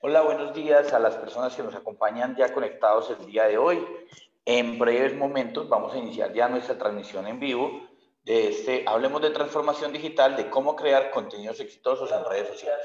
Hola, buenos días a las personas que nos acompañan ya conectados el día de hoy. En breves momentos vamos a iniciar ya nuestra transmisión en vivo de este Hablemos de Transformación Digital, de cómo crear contenidos exitosos en redes sociales.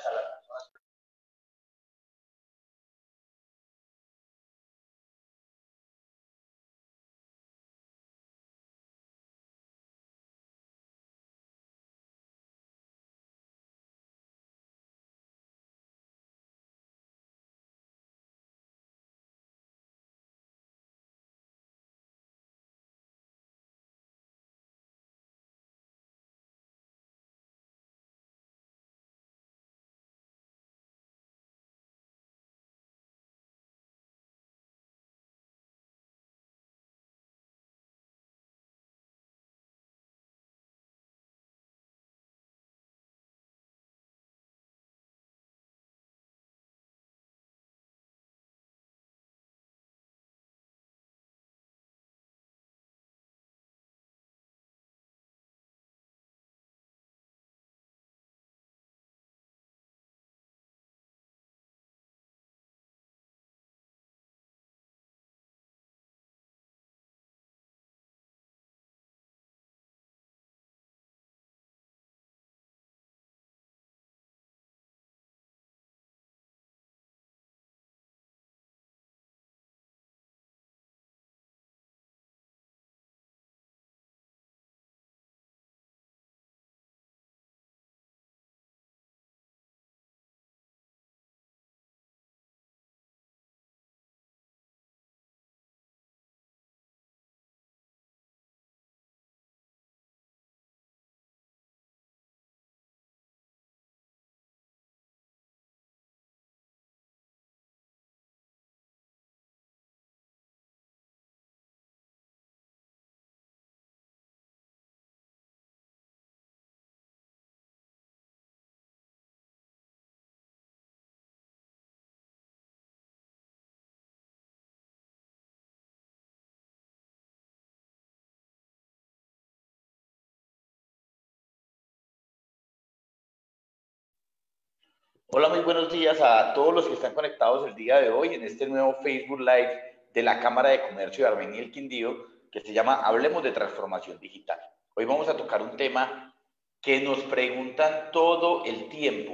Hola, muy buenos días a todos los que están conectados el día de hoy en este nuevo Facebook Live de la Cámara de Comercio de Armenia y el Quindío, que se llama Hablemos de Transformación Digital. Hoy vamos a tocar un tema que nos preguntan todo el tiempo.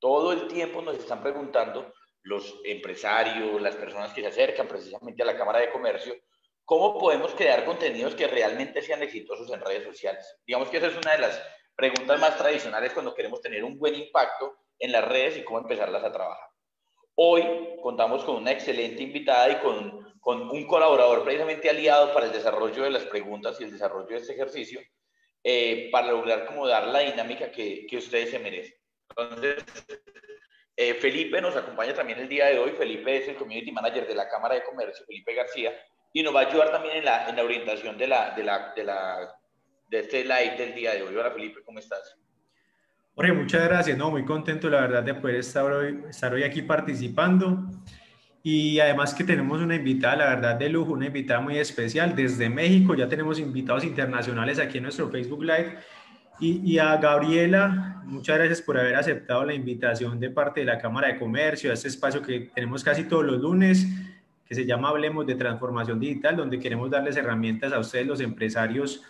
Todo el tiempo nos están preguntando los empresarios, las personas que se acercan precisamente a la Cámara de Comercio, cómo podemos crear contenidos que realmente sean exitosos en redes sociales. Digamos que esa es una de las preguntas más tradicionales cuando queremos tener un buen impacto en las redes y cómo empezarlas a trabajar. Hoy contamos con una excelente invitada y con, con un colaborador precisamente aliado para el desarrollo de las preguntas y el desarrollo de este ejercicio, eh, para lograr como dar la dinámica que, que ustedes se merecen. Entonces, eh, Felipe nos acompaña también el día de hoy. Felipe es el Community Manager de la Cámara de Comercio, Felipe García, y nos va a ayudar también en la, en la orientación de, la, de, la, de, la, de este live del día de hoy. Hola Felipe, ¿cómo estás? Jorge, muchas gracias. No, muy contento, la verdad, de poder estar hoy, estar hoy aquí participando. Y además que tenemos una invitada, la verdad, de lujo, una invitada muy especial desde México. Ya tenemos invitados internacionales aquí en nuestro Facebook Live. Y, y a Gabriela, muchas gracias por haber aceptado la invitación de parte de la Cámara de Comercio a este espacio que tenemos casi todos los lunes, que se llama Hablemos de Transformación Digital, donde queremos darles herramientas a ustedes, los empresarios,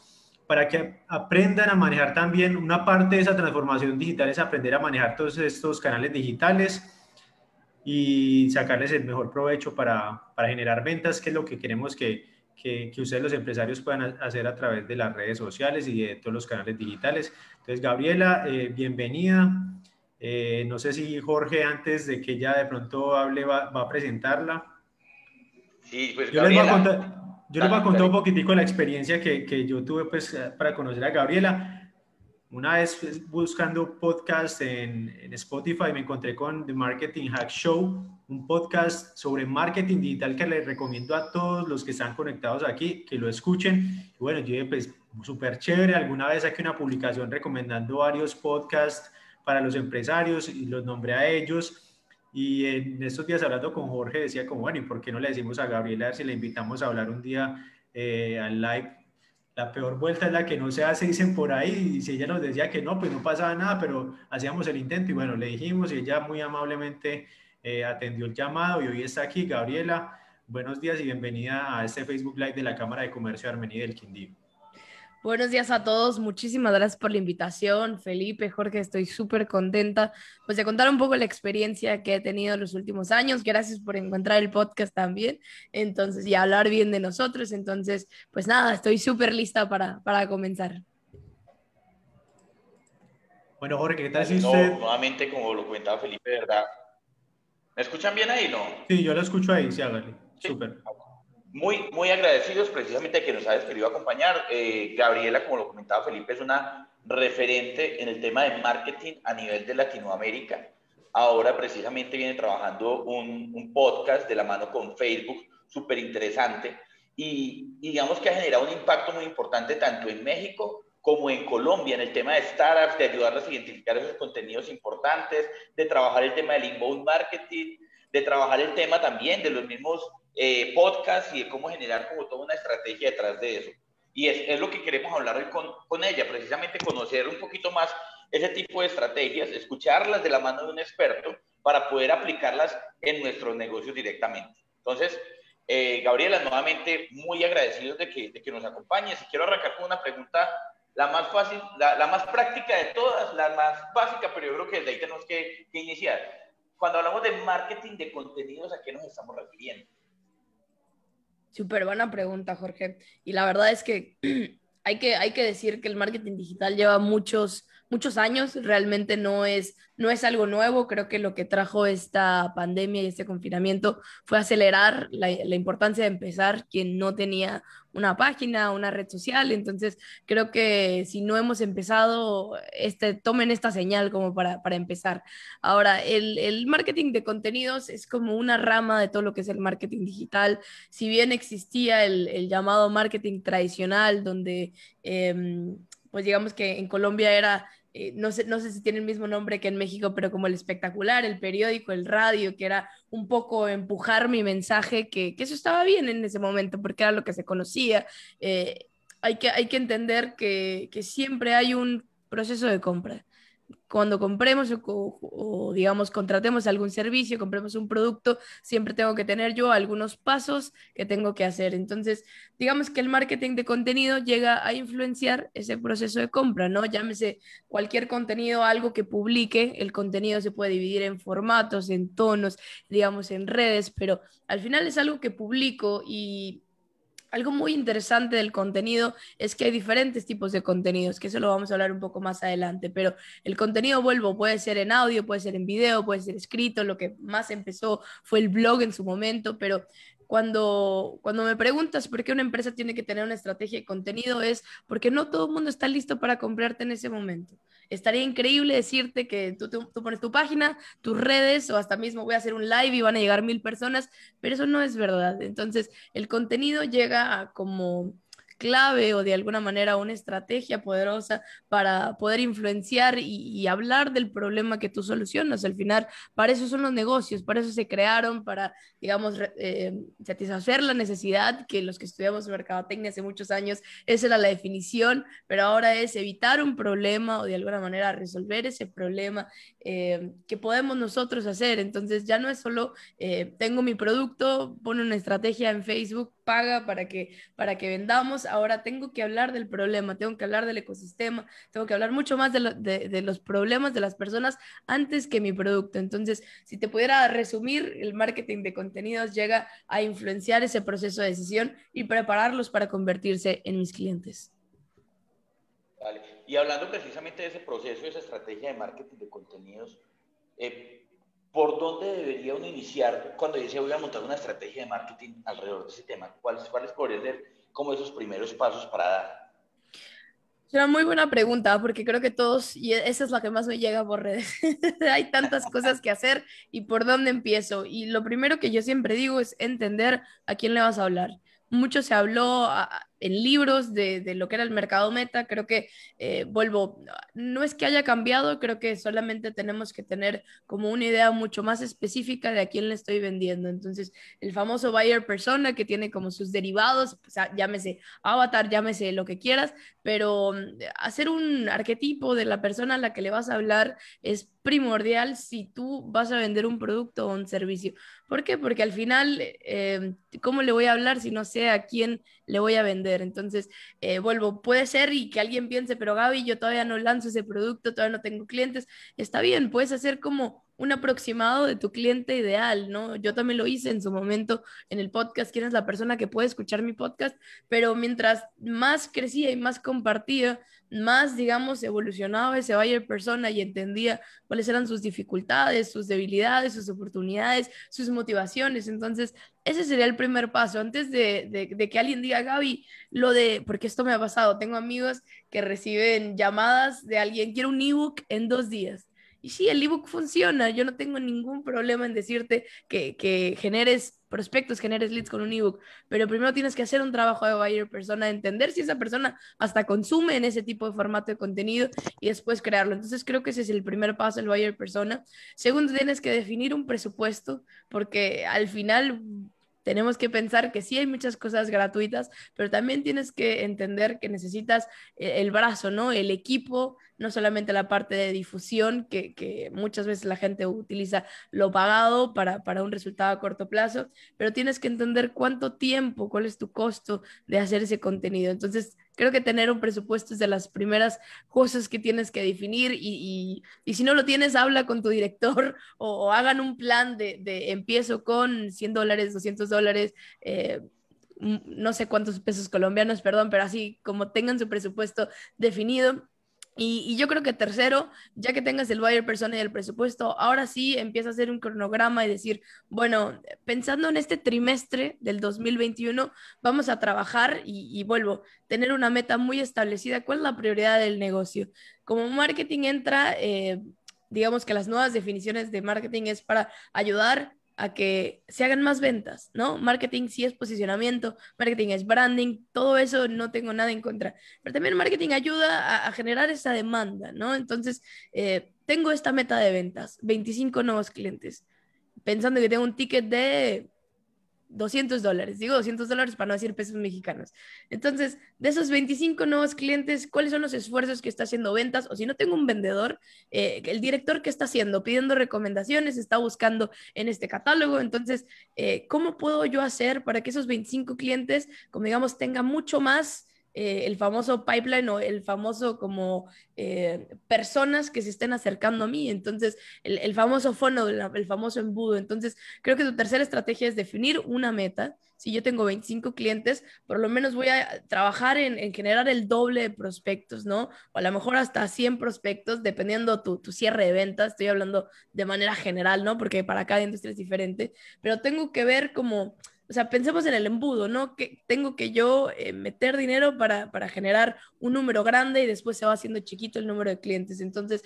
para que aprendan a manejar también una parte de esa transformación digital es aprender a manejar todos estos canales digitales y sacarles el mejor provecho para, para generar ventas, que es lo que queremos que, que, que, ustedes los empresarios puedan hacer a través de las redes sociales y de todos los canales digitales. Entonces, Gabriela, eh, bienvenida. Eh, no sé si Jorge, antes de que ya de pronto hable, va, a presentarla. Sí, pues Gabriela. Yo les voy a contar un poquitico la experiencia que, que, yo tuve pues, eh, para conocer a Gabriela. Una vez pues, buscando podcast en, en, Spotify me encontré con The Marketing Hack Show, un podcast sobre marketing digital que les recomiendo a todos los que están conectados aquí que lo escuchen. Y bueno, yo dije, pues súper chévere. Alguna vez aquí una publicación recomendando varios podcasts para los empresarios y los nombré a ellos y en estos días hablando con Jorge decía como, bueno, ¿y por qué no le decimos a Gabriela a ver si le invitamos a hablar un día eh, al live? La peor vuelta es la que no se hace, dicen por ahí, y si ella nos decía que no, pues no pasaba nada, pero hacíamos el intento y bueno, le dijimos y ella muy amablemente eh, atendió el llamado y hoy está aquí. Gabriela, buenos días y bienvenida a este Facebook Live de la Cámara de Comercio de Armenia del Quindío. Buenos días a todos, muchísimas gracias por la invitación, Felipe, Jorge, estoy súper contenta pues de contar un poco la experiencia que he tenido en los últimos años, gracias por encontrar el podcast también, entonces, y hablar bien de nosotros, entonces, pues nada, estoy súper lista para, comenzar. Bueno, Jorge, ¿qué tal si Nuevamente, como lo comentaba Felipe, ¿verdad? ¿Me escuchan bien ahí, no? Sí, yo lo escucho ahí, sí, hágale, súper. Muy, muy agradecidos precisamente que nos hayas querido acompañar. Eh, Gabriela, como lo comentaba Felipe, es una referente en el tema de marketing a nivel de Latinoamérica. Ahora precisamente viene trabajando un, podcast de la mano con Facebook, súper interesante, y, digamos que ha generado un impacto muy importante tanto en México como en Colombia en el tema de startups, de ayudarlas a identificar esos contenidos importantes, de trabajar el tema del inbound marketing, de trabajar el tema también de los mismos eh, podcast y de cómo generar como toda una estrategia detrás de eso. Y es, es lo que queremos hablar hoy con, con, ella, precisamente conocer un poquito más ese tipo de estrategias, escucharlas de la mano de un experto para poder aplicarlas en nuestros negocios directamente. Entonces, eh, Gabriela, nuevamente muy agradecidos de que, de que nos acompañe Y quiero arrancar con una pregunta, la más fácil, la, la, más práctica de todas, la más básica, pero yo creo que desde ahí tenemos que, que iniciar. Cuando hablamos de marketing de contenidos, ¿a qué nos estamos refiriendo? Súper buena pregunta, Jorge. Y la verdad es que hay que, hay que decir que el marketing digital lleva muchos muchos años, realmente no es, no es algo nuevo, creo que lo que trajo esta pandemia y este confinamiento fue acelerar la, importancia de empezar quien no tenía una página, una red social, entonces creo que si no hemos empezado, este, tomen esta señal como para, empezar. Ahora, el, marketing de contenidos es como una rama de todo lo que es el marketing digital, si bien existía el, llamado marketing tradicional, donde... Em, pues digamos que en Colombia era eh, no, sé, no sé si tiene el mismo nombre que en México, pero como el espectacular, el periódico, el radio, que era un poco empujar mi mensaje, que, eso estaba bien en ese momento, porque era lo que se conocía. Eh, hay, que, hay que entender que siempre hay un proceso de compra cuando compremos o, digamos contratemos algún servicio, compremos un producto, siempre tengo que tener yo algunos pasos que tengo que hacer. Entonces, digamos que el marketing de contenido llega a influenciar ese proceso de compra, ¿no? Llámese cualquier contenido, algo que publique, el contenido se puede dividir en formatos, en tonos, digamos en redes, pero al final es algo que publico y algo muy interesante del contenido es que hay diferentes tipos de contenidos, que eso lo vamos a hablar un poco más adelante, pero el contenido, vuelvo, puede ser en audio, puede ser en video, puede ser escrito, lo que más empezó fue el blog en su momento, pero cuando, cuando me preguntas por qué una empresa tiene que tener una estrategia de contenido es porque no todo el mundo está listo para comprarte en ese momento. Estaría increíble decirte que tú, pones tu página, tus redes o hasta mismo voy a hacer un live y van a llegar mil personas, pero eso no es verdad. Entonces, el contenido llega a como clave o de alguna manera una estrategia poderosa para poder influenciar y, hablar del problema que tú solucionas. Al final, para eso son los negocios, para eso se crearon, para, digamos, eh, satisfacer la necesidad que los que estudiamos mercadotecnia hace muchos años, esa era la definición, pero ahora es evitar un problema o de alguna manera resolver ese problema eh, que podemos nosotros hacer. Entonces, ya no es solo, eh, tengo mi producto, pone una estrategia en Facebook, paga para que, para que vendamos ahora tengo que hablar del problema, tengo que hablar del ecosistema, tengo que hablar mucho más de, los problemas de las personas antes que mi producto. Entonces, si te pudiera resumir, el marketing de contenidos llega a influenciar ese proceso de decisión y prepararlos para convertirse en mis clientes. Vale. Y hablando precisamente de ese proceso, de esa estrategia de marketing de contenidos, eh, ¿por dónde debería uno iniciar cuando dice voy a montar una estrategia de marketing alrededor de ese tema? ¿Cuáles, cuáles podrían ser como esos primeros pasos para dar? Es muy buena pregunta, porque creo que todos, y e, esa es la que más me llega por redes, hay tantas cosas que hacer y por dónde empiezo. Y lo primero que yo siempre digo es entender a quién le vas a hablar. Mucho se habló en libros de, de, lo que era el mercado meta. Creo que, eh, vuelvo, no es que haya cambiado, creo que solamente tenemos que tener como una idea mucho más específica de a quién le estoy vendiendo. Entonces, el famoso buyer persona que tiene como sus derivados, pues, ah, llámese avatar, llámese lo que quieras, pero mm, hacer un arquetipo de la persona a la que le vas a hablar es primordial si tú vas a vender un producto o un servicio. ¿Por qué? Porque al final, eh, ¿cómo le voy a hablar si no sé a quién le voy a vender? Entonces, eh, vuelvo, puede ser y que alguien piense, pero Gaby, yo todavía no lanzo ese producto, todavía no tengo clientes. Está bien, puedes hacer como un aproximado de tu cliente ideal, ¿no? Yo también lo hice en su momento en el podcast, quién es la persona que puede escuchar mi podcast, pero mientras más crecía y más compartía, más, digamos, evolucionaba ese buyer persona y entendía cuáles eran sus dificultades, sus debilidades, sus oportunidades, sus motivaciones. Entonces, ese sería el primer paso. Antes de, que alguien diga, Gaby, lo de, porque esto me ha pasado, tengo amigos que reciben llamadas de alguien, quiero un ebook en dos días y sí, el ebook funciona. Yo no tengo ningún problema en decirte que, generes prospectos, generes leads con un ebook, pero primero tienes que hacer un trabajo de buyer persona, entender si esa persona hasta consume en ese tipo de formato de contenido y después crearlo. Entonces creo que ese es el primer paso el buyer persona. Segundo, tienes que definir un presupuesto porque al final tenemos que pensar que sí hay muchas cosas gratuitas, pero también tienes que entender que necesitas eh, el brazo, ¿no? El equipo no solamente la parte de difusión, que, muchas veces la gente utiliza lo pagado para, un resultado a corto plazo, pero tienes que entender cuánto tiempo, cuál es tu costo de hacer ese contenido. Entonces, creo que tener un presupuesto es de las primeras cosas que tienes que definir y, si no lo tienes, habla con tu director o, hagan un plan de, empiezo con 100 dólares, 200 dólares. Eh, no sé cuántos pesos colombianos, perdón, pero así como tengan su presupuesto definido y, yo creo que tercero, ya que tengas el buyer persona y el presupuesto, ahora sí empieza a hacer un cronograma y decir, bueno, pensando en este trimestre del 2021, vamos a trabajar y, vuelvo, tener una meta muy establecida, cuál es la prioridad del negocio. Como marketing entra, eh, digamos que las nuevas definiciones de marketing es para ayudar a que se hagan más ventas, ¿no? Marketing sí es posicionamiento, marketing es branding, todo eso no tengo nada en contra. Pero también marketing ayuda a, generar esa demanda, ¿no? Entonces, eh, tengo esta meta de ventas, 25 nuevos clientes, pensando que tengo un ticket de 200 dólares, digo 200 dólares para no decir pesos mexicanos. Entonces, de esos 25 nuevos clientes, ¿cuáles son los esfuerzos que está haciendo ventas? O si no tengo un vendedor, eh, el director que está haciendo, pidiendo recomendaciones, está buscando en este catálogo. Entonces, eh, ¿cómo puedo yo hacer para que esos 25 clientes, como digamos, tengan mucho más eh, el famoso pipeline o el famoso como eh, personas que se estén acercando a mí, entonces el, famoso fono, el, famoso embudo. Entonces creo que tu tercera estrategia es definir una meta. Si yo tengo 25 clientes, por lo menos voy a trabajar en, generar el doble de prospectos, ¿no? O a lo mejor hasta 100 prospectos, dependiendo tu, tu cierre de ventas. Estoy hablando de manera general, ¿no? Porque para cada industria es diferente. Pero tengo que ver como o sea, pensemos en el embudo, ¿no? Que tengo que yo eh, meter dinero para, para generar un número grande y después se va haciendo chiquito el número de clientes. Entonces,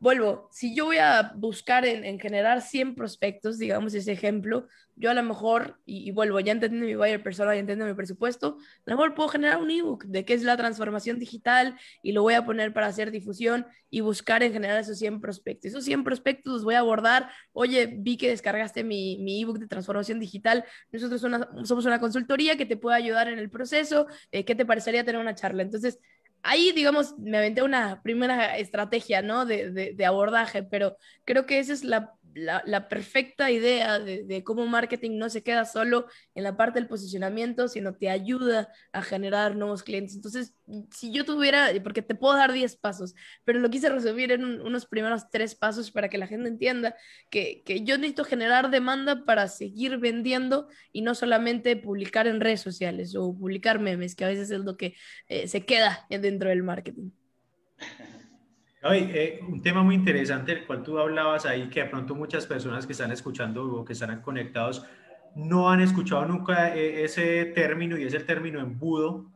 vuelvo, si yo voy a buscar en, generar 100 prospectos, digamos ese ejemplo, yo a lo mejor, y, vuelvo, ya entiendo mi buyer persona, ya entendiendo mi presupuesto, a lo mejor puedo generar un ebook de qué es la transformación digital y lo voy a poner para hacer difusión y buscar en generar esos 100 prospectos. Esos 100 prospectos los voy a abordar, oye, vi que descargaste mi, mi ebook de transformación digital, nosotros somos una consultoría que te puede ayudar en el proceso, eh, ¿qué te parecería tener una charla? Entonces, ahí, digamos, me aventé una primera estrategia, ¿no? De, de abordaje, pero creo que esa es la la, perfecta idea de, cómo marketing no se queda solo en la parte del posicionamiento, sino te ayuda a generar nuevos clientes. Entonces, si yo tuviera, porque te puedo dar 10 pasos, pero lo quise resumir en unos primeros 3 pasos para que la gente entienda que, que yo necesito generar demanda para seguir vendiendo y no solamente publicar en redes sociales o publicar memes, que a veces es lo que eh, se queda dentro del marketing. Eh, un tema muy interesante del cual tú hablabas ahí, que de pronto muchas personas que están escuchando o que están conectados no han escuchado nunca eh, ese término y es el término embudo.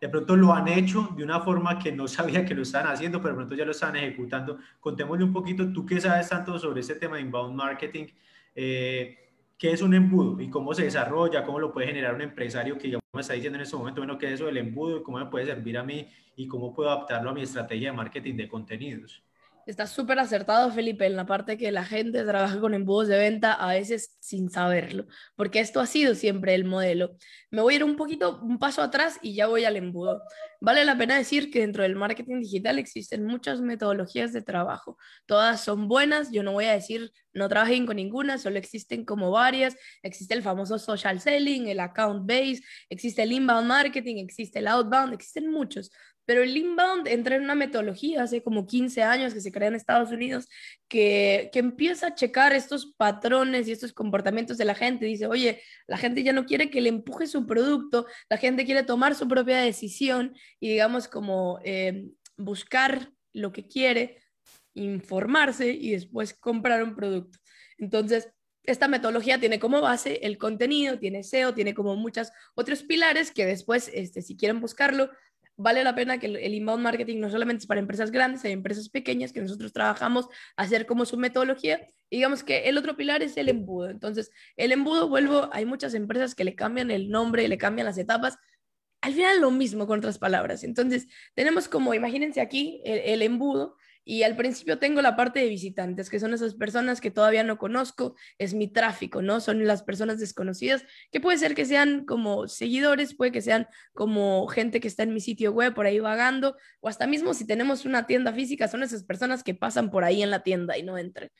De pronto lo han hecho de una forma que no sabía que lo estaban haciendo, pero de pronto ya lo están ejecutando. Contémosle un poquito, tú qué sabes tanto sobre ese tema de inbound marketing, eh, qué es un embudo y cómo se desarrolla, cómo lo puede generar un empresario que digamos, me está diciendo en este momento, bueno, qué es eso del embudo y cómo me puede servir a mí y cómo puedo adaptarlo a mi estrategia de marketing de contenidos. Está súper acertado, Felipe, en la parte que la gente trabaja con embudos de venta a veces sin saberlo, porque esto ha sido siempre el modelo. Me voy a ir un poquito, un paso atrás y ya voy al embudo. Vale la pena decir que dentro del marketing digital existen muchas metodologías de trabajo. Todas son buenas, yo no voy a decir no trabajen con ninguna, solo existen como varias. Existe el famoso social selling, el account base, existe el inbound marketing, existe el outbound, existen muchos. Pero el inbound entra en una metodología hace como 15 años que se crea en Estados Unidos, que, empieza a checar estos patrones y estos comportamientos de la gente. Dice, oye, la gente ya no quiere que le empuje su producto, la gente quiere tomar su propia decisión y digamos como eh, buscar lo que quiere, informarse y después comprar un producto. Entonces, esta metodología tiene como base el contenido, tiene SEO, tiene como muchos otros pilares que después, este, si quieren buscarlo, vale la pena que el inbound marketing no solamente es para empresas grandes, hay empresas pequeñas que nosotros trabajamos, hacer como su metodología. digamos que el otro pilar es el embudo. Entonces, el embudo, vuelvo, hay muchas empresas que le cambian el nombre, le cambian las etapas. Al final lo mismo con otras palabras. Entonces, tenemos como, imagínense aquí, el, el embudo y al principio tengo la parte de visitantes, que son esas personas que todavía no conozco, es mi tráfico, ¿no? Son las personas desconocidas, que puede ser que sean como seguidores, puede que sean como gente que está en mi sitio web por ahí vagando, o hasta mismo si tenemos una tienda física, son esas personas que pasan por ahí en la tienda y no entran.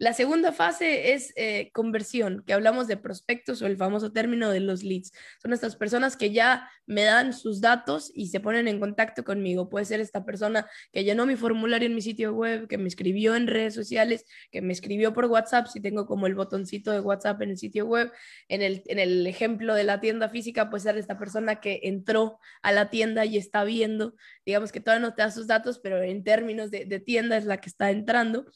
La segunda fase es eh, conversión, que hablamos de prospectos o el famoso término de los leads. Son estas personas que ya me dan sus datos y se ponen en contacto conmigo. Puede ser esta persona que llenó mi formulario en mi sitio web, que me escribió en redes sociales, que me escribió por WhatsApp, si tengo como el botoncito de WhatsApp en el sitio web. En el, en el ejemplo de la tienda física, puede ser esta persona que entró a la tienda y está viendo, digamos que todavía no te da sus datos, pero en términos de tienda es la que está entrando.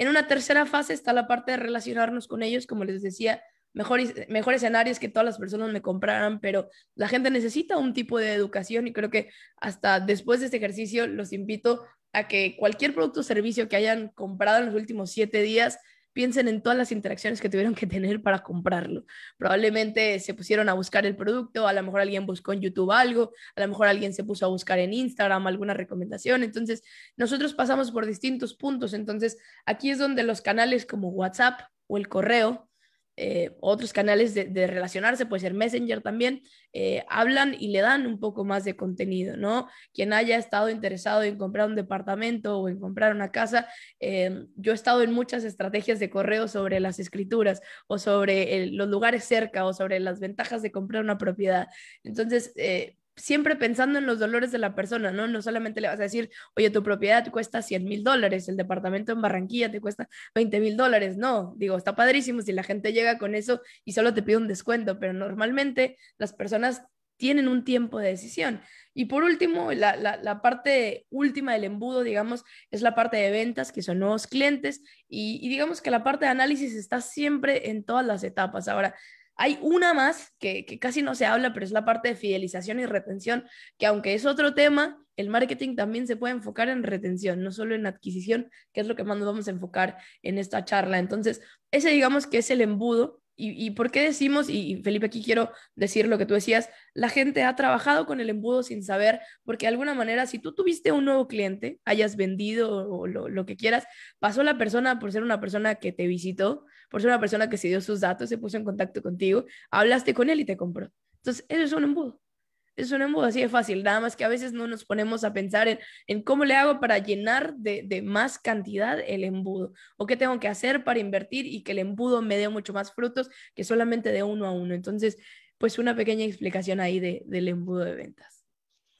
En una tercera fase está la parte de relacionarnos con ellos, como les decía, mejores escenarios que todas las personas me compraran, pero la gente necesita un tipo de educación y creo que hasta después de este ejercicio los invito a que cualquier producto o servicio que hayan comprado en los últimos siete días, piensen en todas las interacciones que tuvieron que tener para comprarlo. Probablemente se pusieron a buscar el producto, a lo mejor alguien buscó en YouTube algo, a lo mejor alguien se puso a buscar en Instagram alguna recomendación. Entonces, nosotros pasamos por distintos puntos. Entonces, aquí es donde los canales como WhatsApp o el correo eh, otros canales de, relacionarse, puede ser Messenger también, eh, hablan y le dan un poco más de contenido, ¿no? Quien haya estado interesado en comprar un departamento o en comprar una casa, eh, yo he estado en muchas estrategias de correo sobre las escrituras o sobre los lugares cerca o sobre las ventajas de comprar una propiedad. Entonces, siempre pensando en los dolores de la persona, ¿no? No solamente le vas a decir, oye, tu propiedad te cuesta 100 mil dólares, el departamento en Barranquilla te cuesta 20 mil dólares, no, digo, está padrísimo si la gente llega con eso y solo te pide un descuento, pero normalmente las personas tienen un tiempo de decisión. Y por último, la, parte última del embudo, digamos, es la parte de ventas, que son nuevos clientes, y, y digamos que la parte de análisis está siempre en todas las etapas. Ahora, hay una más que, casi no se habla, pero es la parte de fidelización y retención, que aunque es otro tema, el marketing también se puede enfocar en retención, no solo en adquisición, que es lo que más nos vamos a enfocar en esta charla. Entonces, ese digamos que es el embudo. ¿Y, por qué decimos, y Felipe aquí quiero decir lo que tú decías, la gente ha trabajado con el embudo sin saber, porque de alguna manera si tú tuviste un nuevo cliente, hayas vendido o lo que quieras, pasó la persona por ser una persona que te visitó, por ser una persona que se dio sus datos, se puso en contacto contigo, hablaste con él y te compró. Entonces, eso es un embudo. Es un embudo así de fácil, nada más que a veces no nos ponemos a pensar en, en cómo le hago para llenar de, de, más cantidad el embudo o qué tengo que hacer para invertir y que el embudo me dé mucho más frutos que solamente de uno a uno. Entonces, pues una pequeña explicación ahí de, del embudo de ventas.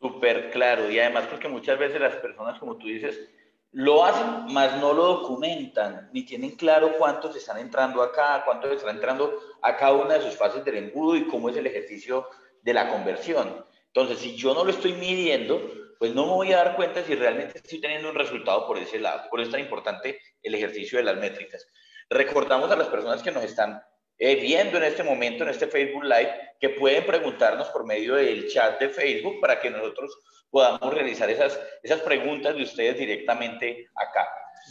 Súper claro, y además porque muchas veces las personas, como tú dices, lo hacen, mas no lo documentan, ni tienen claro cuántos están entrando acá, cuántos están entrando a cada una de sus fases del embudo y cómo es el ejercicio de la conversión. Entonces, si yo no lo estoy midiendo, pues no me voy a dar cuenta si realmente estoy teniendo un resultado por ese lado. Por eso es tan importante el ejercicio de las métricas. Recordamos a las personas que nos están eh, viendo en este momento, en este Facebook Live, que pueden preguntarnos por medio del chat de Facebook para que nosotros podamos realizar esas, esas preguntas de ustedes directamente acá.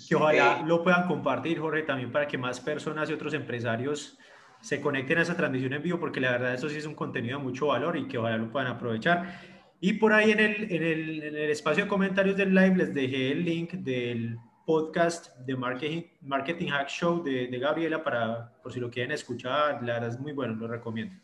Que ojalá eh, lo puedan compartir, Jorge, también para que más personas y otros empresarios se conecten a esa transmisión en vivo, porque la verdad eso sí es un contenido de mucho valor y que ojalá lo puedan aprovechar. Y por ahí en el, en el, en el espacio de comentarios del live les dejé el link del podcast de Marketing, Marketing Hack Show de, Gabriela para, por si lo quieren escuchar, la es muy bueno, lo recomiendo.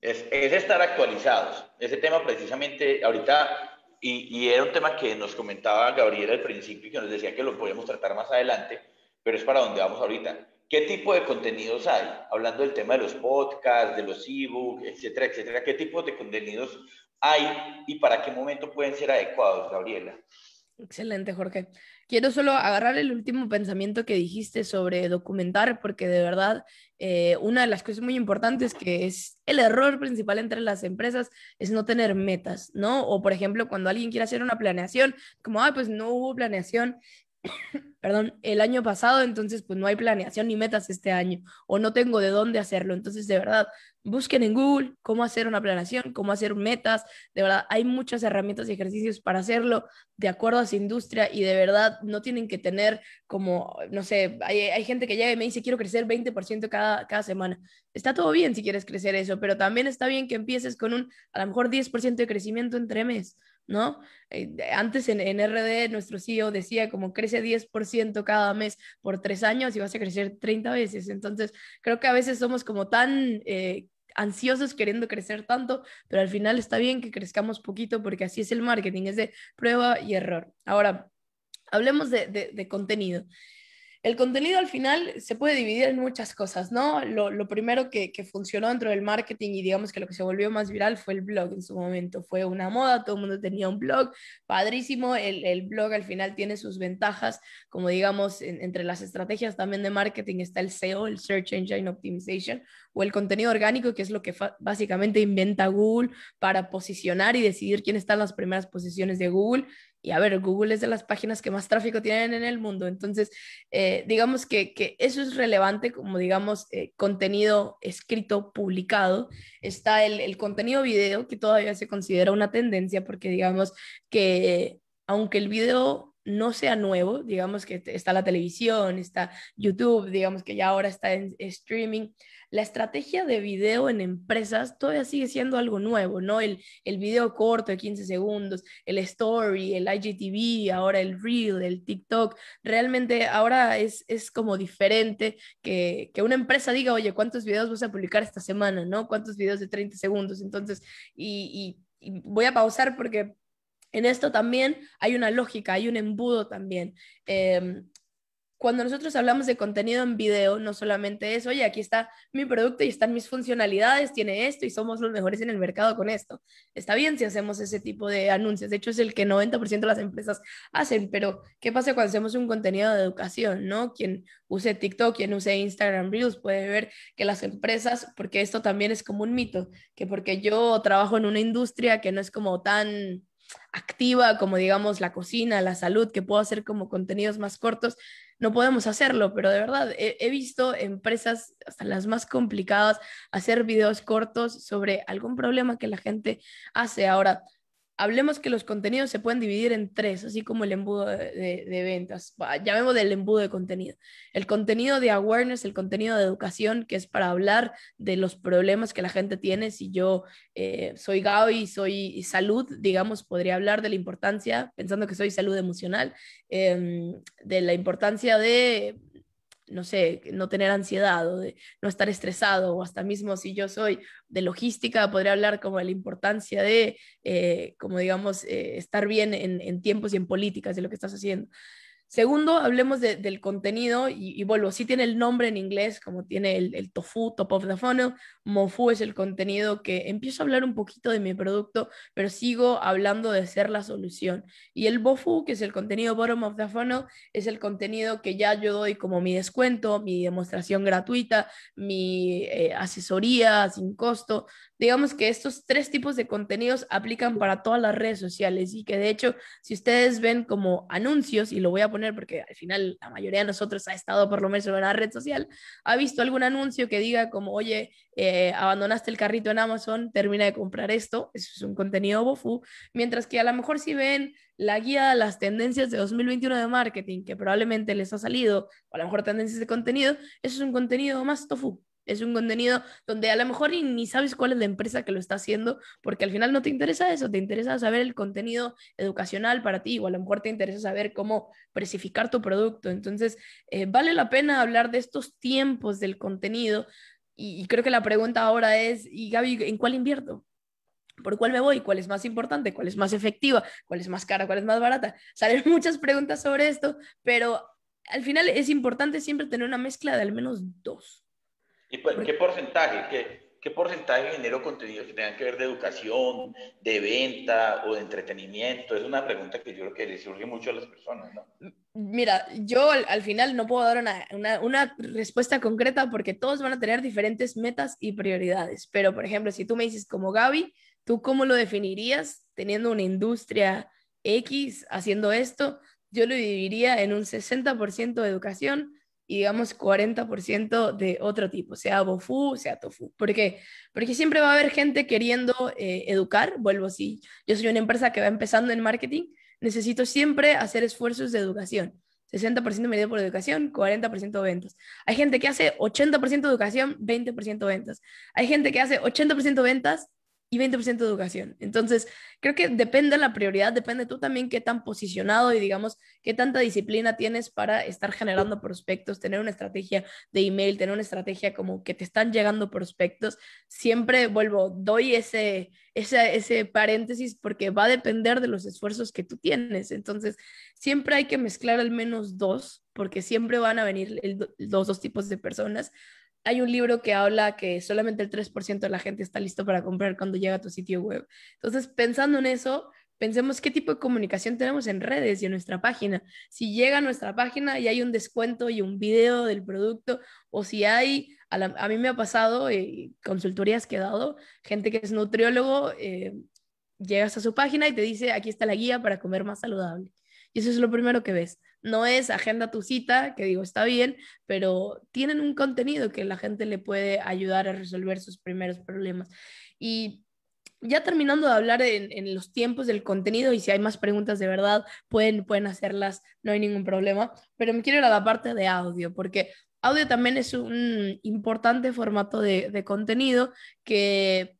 Es, estar actualizados. Ese tema precisamente ahorita, y, era un tema que nos comentaba Gabriela al principio y que nos decía que lo podíamos tratar más adelante, pero es para donde vamos ahorita. ¿Qué tipo de contenidos hay? Hablando del tema de los podcasts, de los ebooks, etcétera, etcétera. ¿Qué tipo de contenidos hay y para qué momento pueden ser adecuados, Gabriela? Excelente, Jorge. Quiero solo agarrar el último pensamiento que dijiste sobre documentar, porque de verdad eh, una de las cosas muy importantes que es el error principal entre las empresas es no tener metas, ¿no? O por ejemplo, cuando alguien quiere hacer una planeación, como, ah, pues no hubo planeación perdón, el año pasado, entonces pues no hay planeación ni metas este año o no tengo de dónde hacerlo. Entonces, de verdad, busquen en Google cómo hacer una planeación, cómo hacer metas. De verdad, hay muchas herramientas y ejercicios para hacerlo de acuerdo a su industria y de verdad no tienen que tener como, no sé, hay, gente que llega y me dice quiero crecer 20% cada, cada semana. Está todo bien si quieres crecer eso, pero también está bien que empieces con un a lo mejor 10% de crecimiento entre mes. ¿no? Eh, antes en, en, RD nuestro CEO decía como crece 10% cada mes por tres años y vas a crecer 30 veces. Entonces, creo que a veces somos como tan eh, ansiosos queriendo crecer tanto, pero al final está bien que crezcamos poquito porque así es el marketing, es de prueba y error. Ahora, hablemos de, de contenido. El contenido al final se puede dividir en muchas cosas, ¿no? Lo, primero que, funcionó dentro del marketing y digamos que lo que se volvió más viral fue el blog en su momento. Fue una moda, todo el mundo tenía un blog, padrísimo. El, blog al final tiene sus ventajas, como digamos, entre las estrategias también de marketing está el SEO, el Search Engine Optimization, o el contenido orgánico, que es lo que básicamente inventa Google para posicionar y decidir quién está en las primeras posiciones de Google y a ver, Google es de las páginas que más tráfico tienen en el mundo. Entonces, eh, digamos que, eso es relevante como, digamos, eh, contenido escrito, publicado. Está el, el, contenido video, que todavía se considera una tendencia porque, digamos, que aunque el video no sea nuevo, digamos que está la televisión, está YouTube, digamos que ya ahora está en streaming, la estrategia de video en empresas todavía sigue siendo algo nuevo, ¿no? El, el video corto de 15 segundos, el story, el IGTV, ahora el reel, el TikTok, realmente ahora es, es como diferente que, una empresa diga, oye, ¿cuántos videos vas a publicar esta semana, ¿no? ¿Cuántos videos de 30 segundos? Entonces, y voy a pausar porque en esto también hay una lógica, hay un embudo también. Em, cuando nosotros hablamos de contenido en video, no solamente es, oye, aquí está mi producto y están mis funcionalidades, tiene esto y somos los mejores en el mercado con esto. Está bien si hacemos ese tipo de anuncios, de hecho es el que 90% de las empresas hacen, pero ¿qué pasa cuando hacemos un contenido de educación, no? Quien use TikTok, quien use Instagram Reels puede ver que las empresas, porque esto también es como un mito, que porque yo trabajo en una industria que no es como tan activa, como digamos la cocina, la salud, que puedo hacer como contenidos más cortos, no podemos hacerlo, pero de verdad he, visto empresas, hasta las más complicadas, hacer videos cortos sobre algún problema que la gente hace. Ahora, hablemos que los contenidos se pueden dividir en tres, así como el embudo de, ventas. Llamemos del embudo de contenido. El contenido de awareness, el contenido de educación, que es para hablar de los problemas que la gente tiene. Si yo eh, soy GAO y soy salud, digamos, podría hablar de la importancia, pensando que soy salud emocional, em, de la importancia de no sé, no tener ansiedad o de no estar estresado, o hasta mismo si yo soy de logística, podría hablar como de la importancia de, eh, como digamos, eh, estar bien en, en, tiempos y en políticas de lo que estás haciendo. Segundo, hablemos del contenido y, vuelvo, sí tiene el nombre en inglés, como tiene el, tofu, top of the funnel, mofu es el contenido que empiezo a hablar un poquito de mi producto, pero sigo hablando de ser la solución. Y el bofu, que es el contenido bottom of the funnel, es el contenido que ya yo doy como mi descuento, mi demostración gratuita, mi eh, asesoría sin costo. Digamos que estos tres tipos de contenidos aplican para todas las redes sociales y que de hecho, si ustedes ven como anuncios, y lo voy a porque al final la mayoría de nosotros ha estado por lo menos en una red social, ha visto algún anuncio que diga como, oye, eh, abandonaste el carrito en Amazon, termina de comprar esto, eso es un contenido bofu, mientras que a lo mejor si ven la guía las tendencias de 2021 de marketing que probablemente les ha salido, o a lo mejor tendencias de contenido, eso es un contenido más tofu, es un contenido donde a lo mejor ni, sabes cuál es la empresa que lo está haciendo, porque al final no te interesa eso, te interesa saber el contenido educacional para ti, o a lo mejor te interesa saber cómo precificar tu producto. Entonces, eh, vale la pena hablar de estos tiempos del contenido. Y, y creo que la pregunta ahora es, y Gaby, ¿en cuál invierto? ¿Por cuál me voy? ¿Cuál es más importante? ¿Cuál es más efectiva? ¿Cuál es más cara? ¿Cuál es más barata? Salen muchas preguntas sobre esto, pero al final es importante siempre tener una mezcla de al menos dos. ¿Y qué porcentaje? ¿Qué, ¿Qué porcentaje genero contenidos que tengan que ver de educación, de venta o de entretenimiento? Es una pregunta que yo creo que le surge mucho a las personas, ¿no? Mira, yo al, final no puedo dar una, una, una, respuesta concreta porque todos van a tener diferentes metas y prioridades. Pero, por ejemplo, si tú me dices como Gaby, ¿tú cómo lo definirías teniendo una industria X haciendo esto? Yo lo dividiría en un 60% de educación, y digamos 40% de otro tipo, sea Bofú, sea tofu. ¿Por qué? Porque siempre va a haber gente queriendo eh, educar, vuelvo así, yo soy una empresa que va empezando en marketing, necesito siempre hacer esfuerzos de educación. 60% medio por educación, 40% ventas. Hay gente que hace 80% educación, 20% ventas. Hay gente que hace 80% ventas, y 20% de educación. Entonces, creo que depende la prioridad, depende tú también qué tan posicionado y digamos qué tanta disciplina tienes para estar generando prospectos, tener una estrategia de email, tener una estrategia como que te están llegando prospectos. Siempre vuelvo, doy ese, ese, ese paréntesis porque va a depender de los esfuerzos que tú tienes. Entonces, siempre hay que mezclar al menos dos porque siempre van a venir los dos tipos de personas hay un libro que habla que solamente el 3% de la gente está listo para comprar cuando llega a tu sitio web. Entonces, pensando en eso, pensemos qué tipo de comunicación tenemos en redes y en nuestra página. Si llega a nuestra página y hay un descuento y un video del producto, o si hay, a, mí me ha pasado, eh, consultorías que he dado, gente que es nutriólogo, eh, llegas a su página y te dice, aquí está la guía para comer más saludable. Y eso es lo primero que ves. No es agenda tu cita, que digo, está bien, pero tienen un contenido que la gente le puede ayudar a resolver sus primeros problemas. Y ya terminando de hablar en, los tiempos del contenido y si hay más preguntas de verdad, pueden, pueden hacerlas, no hay ningún problema. Pero me quiero ir a la parte de audio, porque audio también es un importante formato de, contenido que,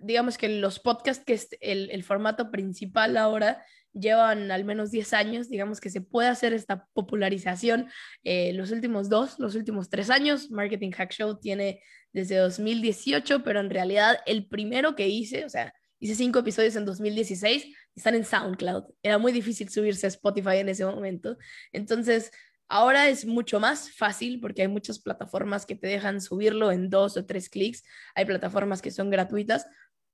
digamos que los podcasts, que es el, el formato principal ahora, llevan al menos 10 años, digamos que se puede hacer esta popularización. Eh, los últimos dos, los últimos tres años, Marketing Hack Show tiene desde 2018, pero en realidad el primero que hice, o sea, hice cinco episodios en 2016, están en SoundCloud. Era muy difícil subirse a Spotify en ese momento. Entonces, Ahora es mucho más fácil porque hay muchas plataformas que te dejan subirlo en dos o tres clics. Hay plataformas que son gratuitas,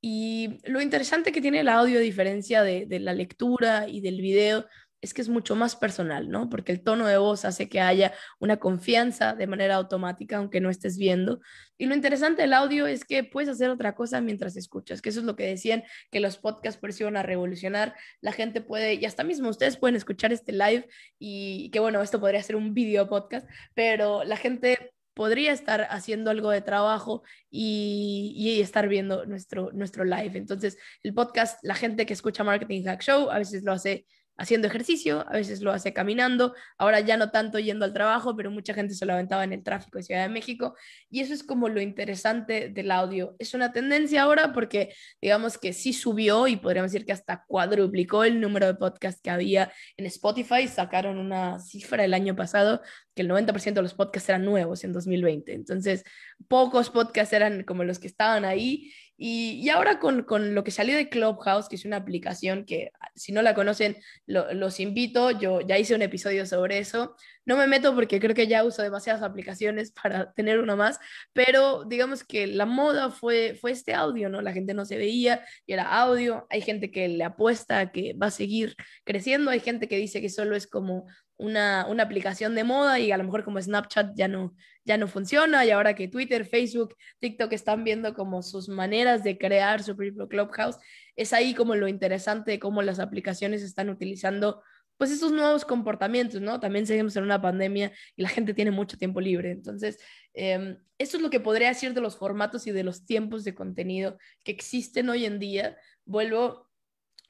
y lo interesante que tiene el audio, a diferencia de, la lectura y del video, es que es mucho más personal, ¿no? Porque el tono de voz hace que haya una confianza de manera automática, aunque no estés viendo. Y lo interesante del audio es que puedes hacer otra cosa mientras escuchas, que eso es lo que decían que los podcasts por a revolucionar. La gente puede, y hasta mismo ustedes pueden escuchar este live, y que bueno, esto podría ser un video podcast, pero la gente podría estar haciendo algo de trabajo y, estar viendo nuestro, nuestro live. Entonces, el podcast, la gente que escucha Marketing Hack Show, a veces lo hace haciendo ejercicio, a veces lo hace caminando, ahora ya no tanto yendo al trabajo, pero mucha gente se lo aventaba en el tráfico de Ciudad de México. Y eso es como lo interesante del audio. Es una tendencia ahora porque digamos que sí subió y podríamos decir que hasta cuadruplicó el número de podcasts que había en Spotify. Sacaron una cifra el año pasado que el 90% de los podcasts eran nuevos en 2020. Entonces, pocos podcasts eran como los que estaban ahí y, ahora con, lo que salió de Clubhouse, que es una aplicación que ah, si no la conocen, los invito, yo ya hice un episodio sobre eso. No me meto porque creo que ya uso demasiadas aplicaciones para tener una más, pero digamos que la moda fue, fue este audio, ¿no? La gente no se veía y era audio. Hay gente que le apuesta que va a seguir creciendo, hay gente que dice que solo es como una, aplicación de moda y a lo mejor como Snapchat ya no, ya no funciona y ahora que Twitter, Facebook, TikTok están viendo como sus maneras de crear su propio Clubhouse, es ahí como lo interesante de cómo las aplicaciones están utilizando pues esos nuevos comportamientos, ¿no? También seguimos en una pandemia y la gente tiene mucho tiempo libre. Entonces, em, eso es lo que podría decir de los formatos y de los tiempos de contenido que existen hoy en día. Vuelvo,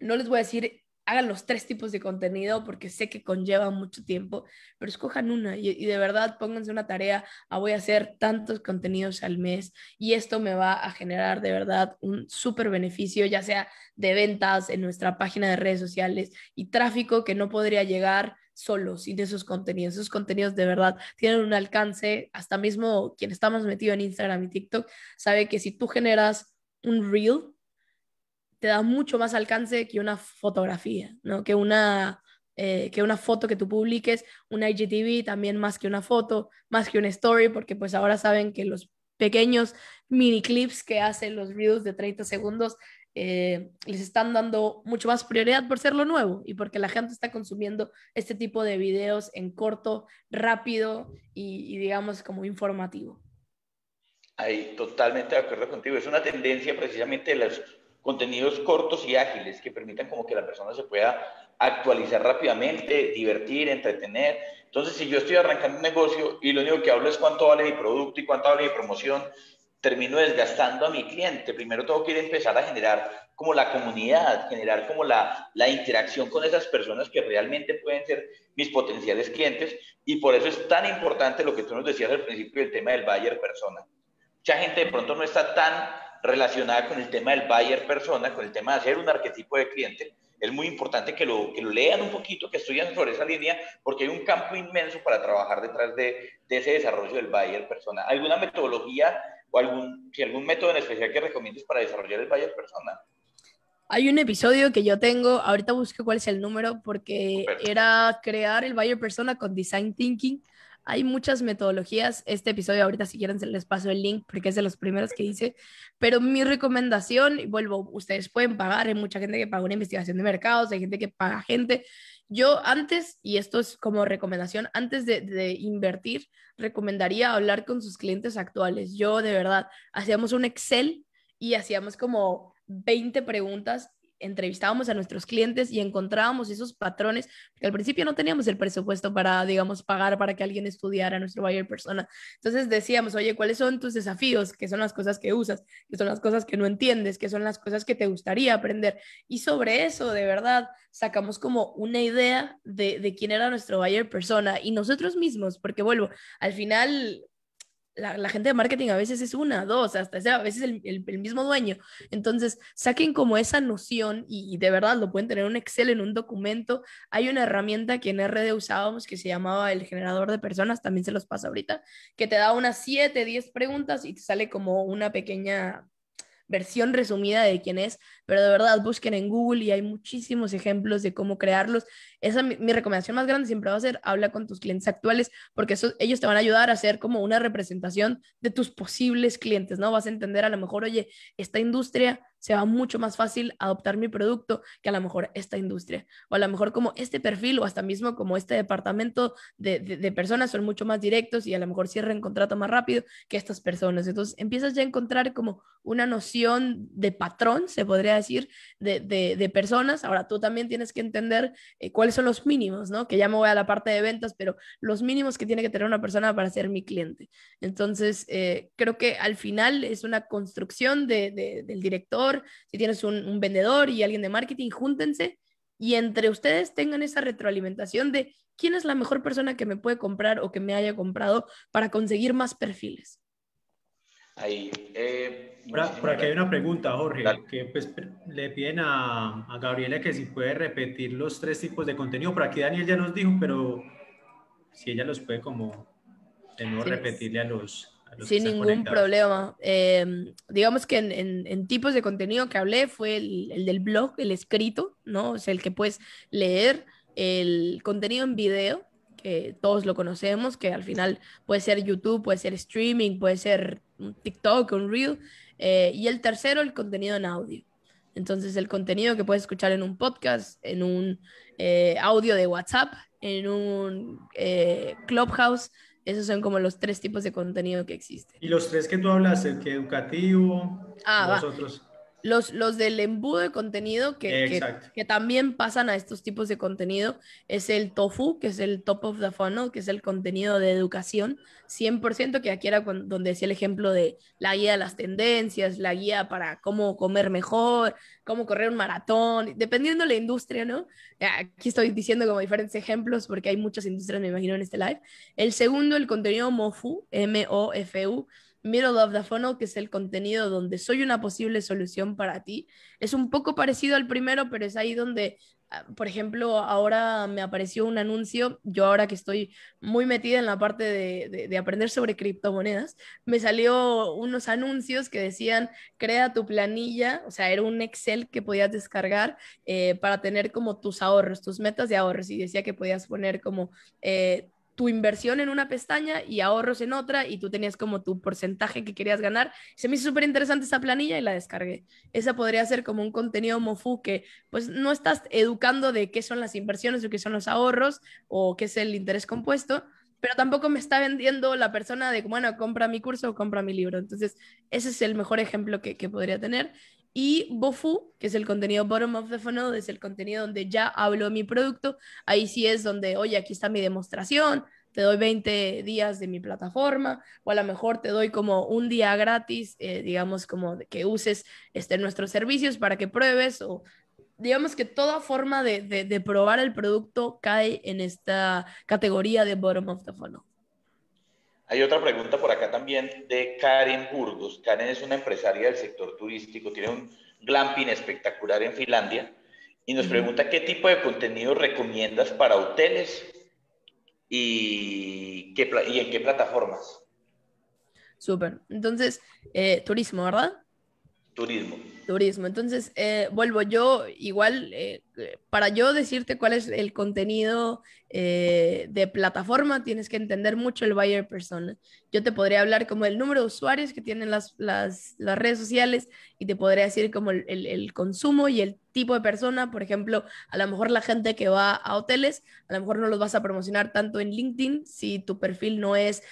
no les voy a decir hagan los tres tipos de contenido porque sé que conlleva mucho tiempo, pero escojan una y, de verdad pónganse una tarea, a ah, voy a hacer tantos contenidos al mes y esto me va a generar de verdad un súper beneficio, ya sea de ventas en nuestra página de redes sociales y tráfico que no podría llegar solo sin esos contenidos. Esos contenidos de verdad tienen un alcance, hasta mismo quien está más metido en Instagram y TikTok sabe que si tú generas un reel te da mucho más alcance que una fotografía, ¿no? que, una, eh, que una foto que tú publiques, una IGTV también más que una foto, más que una story, porque pues ahora saben que los pequeños mini clips que hacen los videos de 30 segundos eh, les están dando mucho más prioridad por ser lo nuevo y porque la gente está consumiendo este tipo de videos en corto, rápido y, y digamos como informativo. Ahí, totalmente de acuerdo contigo. Es una tendencia precisamente de las contenidos cortos y ágiles que permitan como que la persona se pueda actualizar rápidamente, divertir, entretener. Entonces, si yo estoy arrancando un negocio y lo único que hablo es cuánto vale mi producto y cuánto vale mi promoción, termino desgastando a mi cliente. Primero tengo que empezar a generar como la comunidad, generar como la, la interacción con esas personas que realmente pueden ser mis potenciales clientes. Y por eso es tan importante lo que tú nos decías al principio del tema del buyer persona. Mucha gente de pronto no está tan relacionada con el tema del buyer persona, con el tema de hacer un arquetipo de cliente. Es muy importante que lo, que lo lean un poquito, que estudien sobre esa línea, porque hay un campo inmenso para trabajar detrás de, ese desarrollo del buyer persona. ¿Alguna metodología o algún, si algún método en especial que recomiendes para desarrollar el buyer persona? Hay un episodio que yo tengo, ahorita busco cuál es el número, porque era crear el buyer persona con design thinking. Hay muchas metodologías. Este episodio ahorita si quieren les paso el link porque es de los primeros que hice. Pero mi recomendación, y vuelvo, ustedes pueden pagar. Hay mucha gente que paga una investigación de mercados, hay gente que paga gente. Yo antes, y esto es como recomendación, antes de, de, invertir, recomendaría hablar con sus clientes actuales. Yo de verdad, hacíamos un Excel y hacíamos como 20 preguntas entrevistábamos a nuestros clientes y encontrábamos esos patrones, porque al principio no teníamos el presupuesto para, digamos, pagar para que alguien estudiara nuestro buyer persona. Entonces decíamos, oye, ¿cuáles son tus desafíos? ¿Qué son las cosas que usas? ¿Qué son las cosas que no entiendes? ¿Qué son las cosas que te gustaría aprender? Y sobre eso, de verdad, sacamos como una idea de, de quién era nuestro buyer persona y nosotros mismos, porque vuelvo, al final la, gente de marketing a veces es una, dos, hasta a veces el, el, mismo dueño. Entonces, saquen como esa noción y, de verdad lo pueden tener en un Excel, en un documento. Hay una herramienta que en RD usábamos que se llamaba el generador de personas, también se los pasa ahorita, que te da unas siete, 10 preguntas y te sale como una pequeña versión resumida de quién es, pero de verdad busquen en Google y hay muchísimos ejemplos de cómo crearlos. Esa mi, recomendación más grande siempre va a ser habla con tus clientes actuales porque ellos te van a ayudar a hacer como una representación de tus posibles clientes, ¿no? Vas a entender a lo mejor, oye, esta industria se va mucho más fácil adoptar mi producto que a lo mejor esta industria. O a lo mejor como este perfil o hasta mismo como este departamento de, de, personas son mucho más directos y a lo mejor cierren contrato más rápido que estas personas. Entonces empiezas ya a encontrar como una noción de patrón, se podría decir, de, de personas. Ahora tú también tienes que entender eh, cuáles son los mínimos, ¿no? Que ya me voy a la parte de ventas, pero los mínimos que tiene que tener una persona para ser mi cliente. Entonces, eh, creo que al final es una construcción del director si tienes un, vendedor y alguien de marketing, júntense y entre ustedes tengan esa retroalimentación de quién es la mejor persona que me puede comprar o que me haya comprado para conseguir más perfiles. Ahí. Eh, por, aquí hay una pregunta, Jorge, que pues, le piden a, a, Gabriela que si puede repetir los tres tipos de contenido. Por aquí Daniel ya nos dijo, pero si ella los puede como de repetirle a los... Sin ningún problema. Em, digamos que en, tipos de contenido que hablé fue el, del blog, el escrito, ¿no? O sea, el que puedes leer, el contenido en video, que todos lo conocemos, que al final puede ser YouTube, puede ser streaming, puede ser un TikTok, un Reel. Eh, y el tercero, el contenido en audio. Entonces, el contenido que puedes escuchar en un podcast, en un eh, audio de WhatsApp, en un eh, Clubhouse esos son como los tres tipos de contenido que existen. Y los tres que tú hablas, el que educativo, ah, los otros los, del embudo de contenido que, que, también pasan a estos tipos de contenido es el tofu, que es el top of the funnel, que es el contenido de educación, 100%, que aquí era donde decía el ejemplo de la guía de las tendencias, la guía para cómo comer mejor, cómo correr un maratón, dependiendo de la industria, ¿no? Eh, aquí estoy diciendo como diferentes ejemplos porque hay muchas industrias, me imagino, en este live. El segundo, el contenido MOFU, M-O-F-U, m o f u Middle of the Funnel, que es el contenido donde soy una posible solución para ti. Es un poco parecido al primero, pero es ahí donde, ah, por ejemplo, ahora me apareció un anuncio, yo ahora que estoy muy metida en la parte de, de, aprender sobre criptomonedas, me salió unos anuncios que decían, crea tu planilla, o sea, era un Excel que podías descargar eh, para tener como tus ahorros, tus metas de ahorros, y decía que podías poner como... Eh, tu inversión en una pestaña y ahorros en otra y tú tenías como tu porcentaje que querías ganar. Se me hizo súper interesante esa planilla y la descargué. Esa podría ser como un contenido mofu que pues no estás educando de qué son las inversiones o qué son los ahorros o qué es el interés compuesto, pero tampoco me está vendiendo la persona de, bueno, compra mi curso o compra mi libro. Entonces, ese es el mejor ejemplo que, que podría tener. Y Bofu, que es el contenido bottom of the funnel, es el contenido donde ya hablo de mi producto. Ahí sí es donde, oye, aquí está mi demostración, te doy 20 días de mi plataforma, o a lo mejor te doy como un día gratis, eh, digamos, como que uses este, nuestros servicios para que pruebes, o digamos que toda forma de, de, de probar el producto cae en esta categoría de bottom of the funnel. Hay otra pregunta por acá también de Karen Burgos. Karen es una empresaria del sector turístico, tiene un glamping espectacular en Finlandia y nos pregunta qué tipo de contenido recomiendas para hoteles y, qué, y en qué plataformas. Súper. Entonces, eh, turismo, ¿verdad? Turismo turismo. Entonces, eh, vuelvo yo, igual, eh, eh, para yo decirte cuál es el contenido de plataforma, tienes que entender mucho el buyer persona. Yo te podría hablar como el número de usuarios que tienen las, las, las redes sociales y te podría decir como el, el, el, consumo y el tipo de persona. Por ejemplo, a lo mejor la gente que va a hoteles, a lo mejor no los vas a promocionar tanto en LinkedIn si tu perfil no es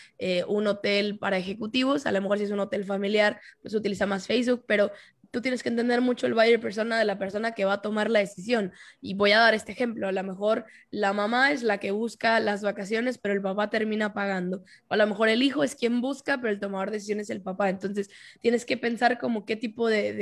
un hotel para ejecutivos, a lo mejor si es un hotel familiar, pues utiliza más Facebook, pero tú tienes que entender mucho el buyer persona de la persona que va a tomar la decisión. Y voy a dar este ejemplo. A lo mejor la mamá es la que busca las vacaciones, pero el papá termina pagando. O a lo mejor el hijo es quien busca, pero el tomador de decisiones es el papá. Entonces, tienes que pensar como qué tipo de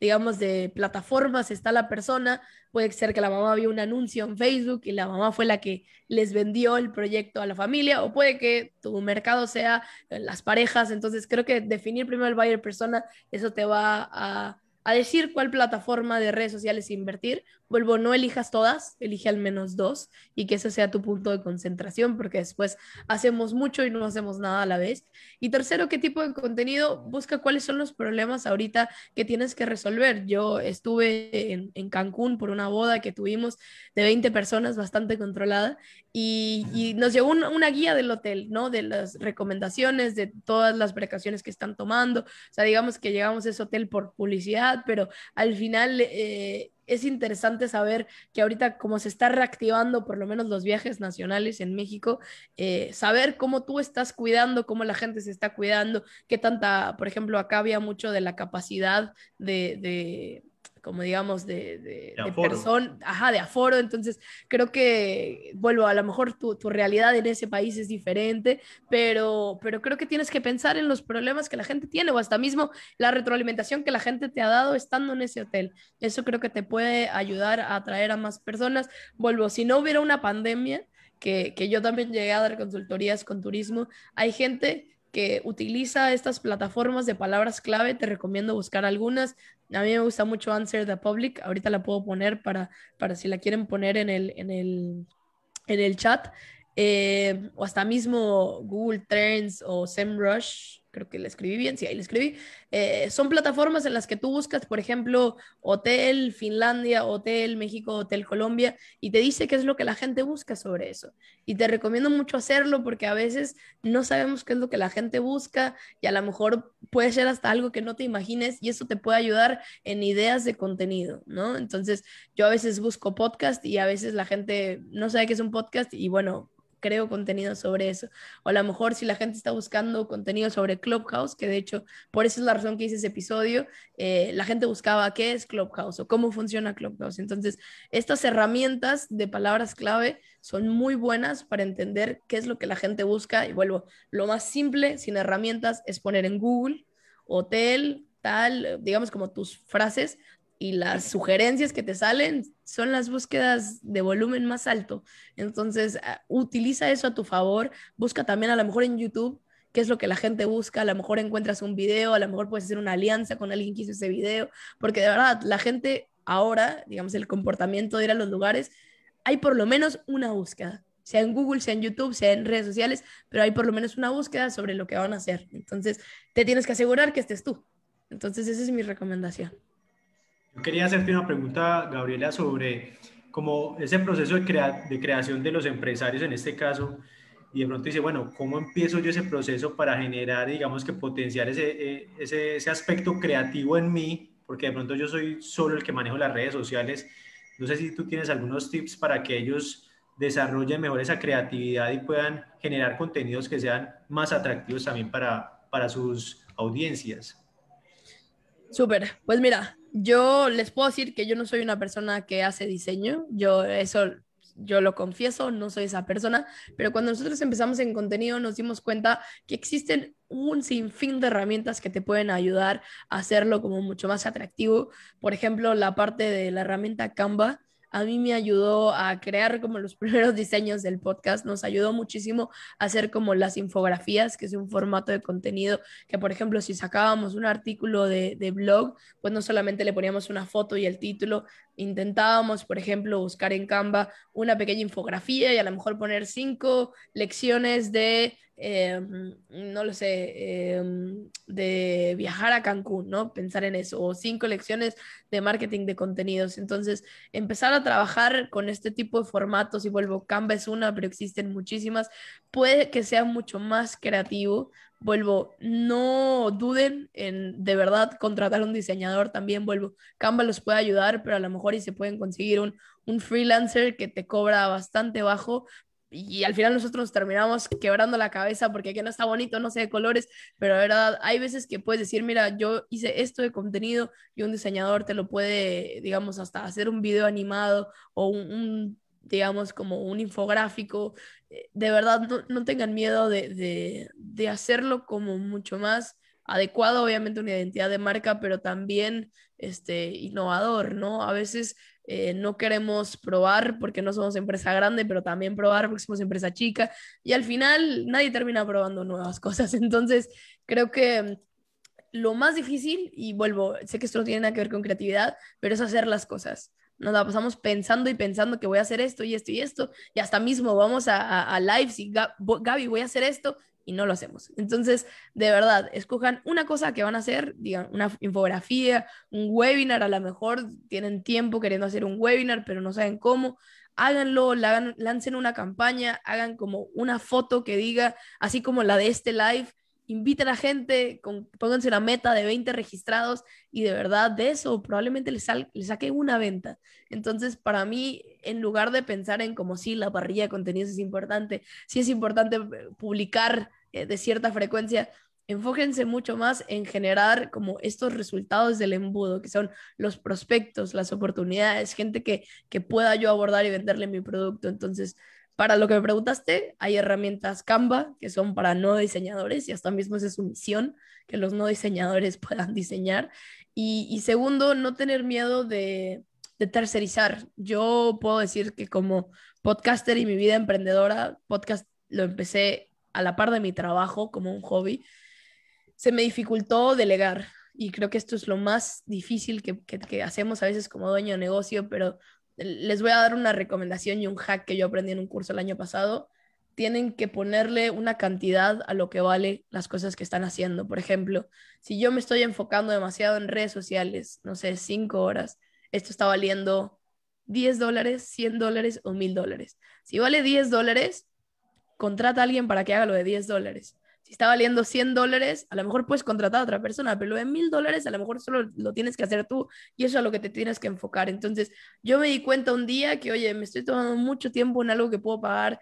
digamos, de plataformas está la persona. Puede ser que la mamá vio un anuncio en Facebook y la mamá fue la que les vendió el proyecto a la familia, o puede que tu mercado sea las parejas. Entonces, creo que definir primero el buyer persona, eso te va a, decir cuál plataforma de redes sociales invertir vuelvo, no elijas todas, elige al menos dos y que ese sea tu punto de concentración, porque después hacemos mucho y no hacemos nada a la vez. Y tercero, ¿qué tipo de contenido? Busca cuáles son los problemas ahorita que tienes que resolver. Yo estuve en, Cancún por una boda que tuvimos de 20 personas, bastante controlada, y, nos llegó una guía del hotel, ¿no? De las recomendaciones, de todas las precauciones que están tomando. O sea, digamos que llegamos a ese hotel por publicidad, pero al final... Eh, es interesante saber que ahorita como se está reactivando por lo menos los viajes nacionales en México, eh, saber cómo tú estás cuidando, cómo la gente se está cuidando, qué tanta, por ejemplo, acá había mucho de la capacidad de como digamos, de, de, de, persona, ajá, de aforo. Entonces, creo que, vuelvo, a lo mejor tu, realidad en ese país es diferente, pero, pero creo que tienes que pensar en los problemas que la gente tiene o hasta mismo la retroalimentación que la gente te ha dado estando en ese hotel. Eso creo que te puede ayudar a atraer a más personas. Vuelvo, si no hubiera una pandemia, que, que yo también llegué a dar consultorías con turismo, hay gente que utiliza estas plataformas de palabras clave, te recomiendo buscar algunas, a mí me gusta mucho Answer the Public. Ahorita la puedo poner para, para si la quieren poner en el, en el, en el chat. Eh, o hasta mismo Google Trends o SEMrush creo que la escribí bien, sí, ahí la escribí, eh, son plataformas en las que tú buscas, por ejemplo, Hotel Finlandia, Hotel México, Hotel Colombia, y te dice qué es lo que la gente busca sobre eso. Y te recomiendo mucho hacerlo porque a veces no sabemos qué es lo que la gente busca y a lo mejor puede ser hasta algo que no te imagines y eso te puede ayudar en ideas de contenido, ¿no? Entonces, yo a veces busco podcast y a veces la gente no sabe qué es un podcast y bueno, creo contenido sobre eso. O a lo mejor si la gente está buscando contenido sobre Clubhouse, que de hecho por eso es la razón que hice ese episodio, eh, la gente buscaba qué es Clubhouse o cómo funciona Clubhouse. Entonces, estas herramientas de palabras clave son muy buenas para entender qué es lo que la gente busca. Y vuelvo, lo más simple sin herramientas es poner en Google hotel, tal, digamos como tus frases y las sugerencias que te salen son las búsquedas de volumen más alto. Entonces, eh, utiliza eso a tu favor. Busca también a lo mejor en YouTube qué es lo que la gente busca, a lo mejor encuentras un video, a lo mejor puedes hacer una alianza con alguien que hizo ese video, porque de verdad la gente ahora, digamos, el comportamiento de ir a los lugares, hay por lo menos una búsqueda, sea en Google, sea en YouTube, sea en redes sociales, pero hay por lo menos una búsqueda sobre lo que van a hacer. Entonces, te tienes que asegurar que estés tú. Entonces, esa es mi recomendación. Yo quería hacerte una pregunta, Gabriela, sobre como ese proceso de, creación de los empresarios en este caso, y de pronto dice, bueno, ¿cómo empiezo yo ese proceso para generar, digamos que potenciar eh, ese, aspecto creativo en mí? Porque de pronto yo soy solo el que manejo las redes sociales. No sé si tú tienes algunos tips para que ellos desarrollen mejor esa creatividad y puedan generar contenidos que sean más atractivos también para sus audiencias. Súper, pues mira, yo les puedo decir que yo no soy una persona que hace diseño, yo eso yo lo confieso, no soy esa persona, pero cuando nosotros empezamos en contenido nos dimos cuenta que existen un sinfín de herramientas que te pueden ayudar a hacerlo como mucho más atractivo. Por ejemplo, la parte de la herramienta Canva, a mí me ayudó a crear como los primeros diseños del podcast, nos ayudó muchísimo a hacer como las infografías, que es un formato de contenido que, por ejemplo, si sacábamos un artículo de, blog, pues no solamente le poníamos una foto y el título, intentábamos, por ejemplo, buscar en Canva una pequeña infografía y a lo mejor poner cinco lecciones de, em, no lo sé, em, de viajar a Cancún, ¿no? Pensar en eso, o cinco lecciones de marketing de contenidos. Entonces, empezar a trabajar con este tipo de formatos, y vuelvo, Canva es una, pero existen muchísimas, puede que sea mucho más creativo, vuelvo, no duden en de verdad contratar un diseñador también, vuelvo, Canva los puede ayudar, pero a lo mejor y se pueden conseguir un, freelancer que te cobra bastante bajo, y al final nosotros terminamos quebrando la cabeza porque aquí no está bonito, no sé de colores, pero la verdad hay veces que puedes decir, mira, yo hice esto de contenido y un diseñador te lo puede, digamos, hasta hacer un video animado o un digamos, como un infográfico. Eh, de verdad, no, no tengan miedo de, de, de, hacerlo como mucho más adecuado, obviamente una identidad de marca, pero también este, innovador, ¿no? A veces eh, no queremos probar porque no somos empresa grande, pero también probar porque somos empresa chica. Y al final nadie termina probando nuevas cosas. Entonces, creo que lo más difícil, y vuelvo, sé que esto no tiene nada que ver con creatividad, pero es hacer las cosas. Nos la pasamos pensando y pensando que voy a hacer esto y esto y esto. Y hasta mismo vamos a, a, a y Gaby, voy a hacer esto y no lo hacemos. Entonces, de verdad, escojan una cosa que van a hacer, digan, una infografía, un webinar, a lo mejor tienen tiempo queriendo hacer un webinar, pero no saben cómo. Háganlo, lancen una campaña, hagan como una foto que diga, así como la de este live, inviten a gente, pónganse una meta de 20 registrados y de verdad de eso probablemente les, sal, les saque una venta. Entonces, para mí, en lugar de pensar en como si la parrilla de contenidos es importante, si es importante eh, publicar eh, de cierta frecuencia, enfóquense mucho más en generar como estos resultados del embudo, que son los prospectos, las oportunidades, gente que, que pueda yo abordar y venderle mi producto. Entonces, para lo que me preguntaste, hay herramientas Canva que son para no diseñadores y hasta mismo esa es su misión, que los no diseñadores puedan diseñar. Y, segundo, no tener miedo de, tercerizar. Yo puedo decir que como podcaster y mi vida emprendedora, podcast lo empecé a la par de mi trabajo como un hobby, se me dificultó delegar. Y creo que esto es lo más difícil que, hacemos a veces como dueño de negocio, pero les voy a dar una recomendación y un hack que yo aprendí en un curso el año pasado. Tienen que ponerle una cantidad a lo que vale las cosas que están haciendo. Por ejemplo, si yo me estoy enfocando demasiado en redes sociales, no sé, cinco horas, esto está valiendo 10 dólares, 100 dólares o 1000 dólares. Si vale 10 dólares, contrata a alguien para que haga lo de 10 dólares está valiendo 100 dólares, a lo mejor puedes contratar a otra persona, pero lo de 1000 dólares a lo mejor solo lo tienes que hacer tú y eso es a lo que te tienes que enfocar. Entonces, yo me di cuenta un día que, oye, me estoy tomando mucho tiempo en algo que puedo pagar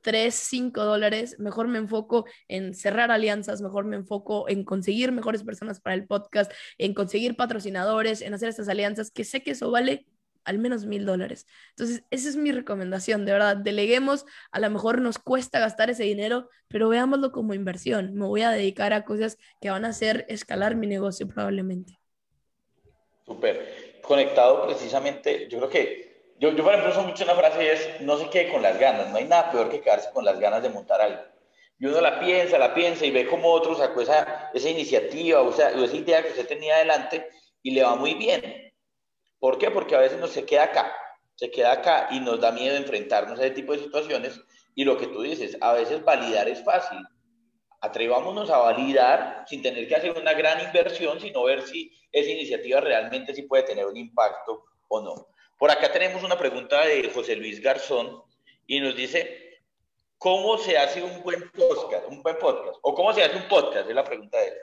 3, eh, 5 dólares, mejor me enfoco en cerrar alianzas, mejor me enfoco en conseguir mejores personas para el podcast, en conseguir patrocinadores, en hacer estas alianzas, que sé que eso vale al menos mil dólares. Entonces, esa es mi recomendación, de verdad, deleguemos, a lo mejor nos cuesta gastar ese dinero, pero veámoslo como inversión. Me voy a dedicar a cosas que van a hacer escalar mi negocio probablemente. Súper. Conectado precisamente, yo creo que, yo, yo por ejemplo uso mucho una frase y es, no se quede con las ganas, no hay nada peor que quedarse con las ganas de montar algo. Y uno la piensa, la piensa y ve cómo otro sacó esa, iniciativa o, o esa idea que usted tenía adelante y le va muy bien ¿Por qué? Porque a veces nos se queda acá, se queda acá y nos da miedo enfrentarnos a ese tipo de situaciones. Y lo que tú dices, a veces validar es fácil. Atrevámonos a validar sin tener que hacer una gran inversión, sino ver si esa iniciativa realmente sí puede tener un impacto o no. Por acá tenemos una pregunta de José Luis Garzón y nos dice, ¿cómo se hace un buen podcast? Un buen podcast? ¿O cómo se hace un podcast? Es la pregunta de él.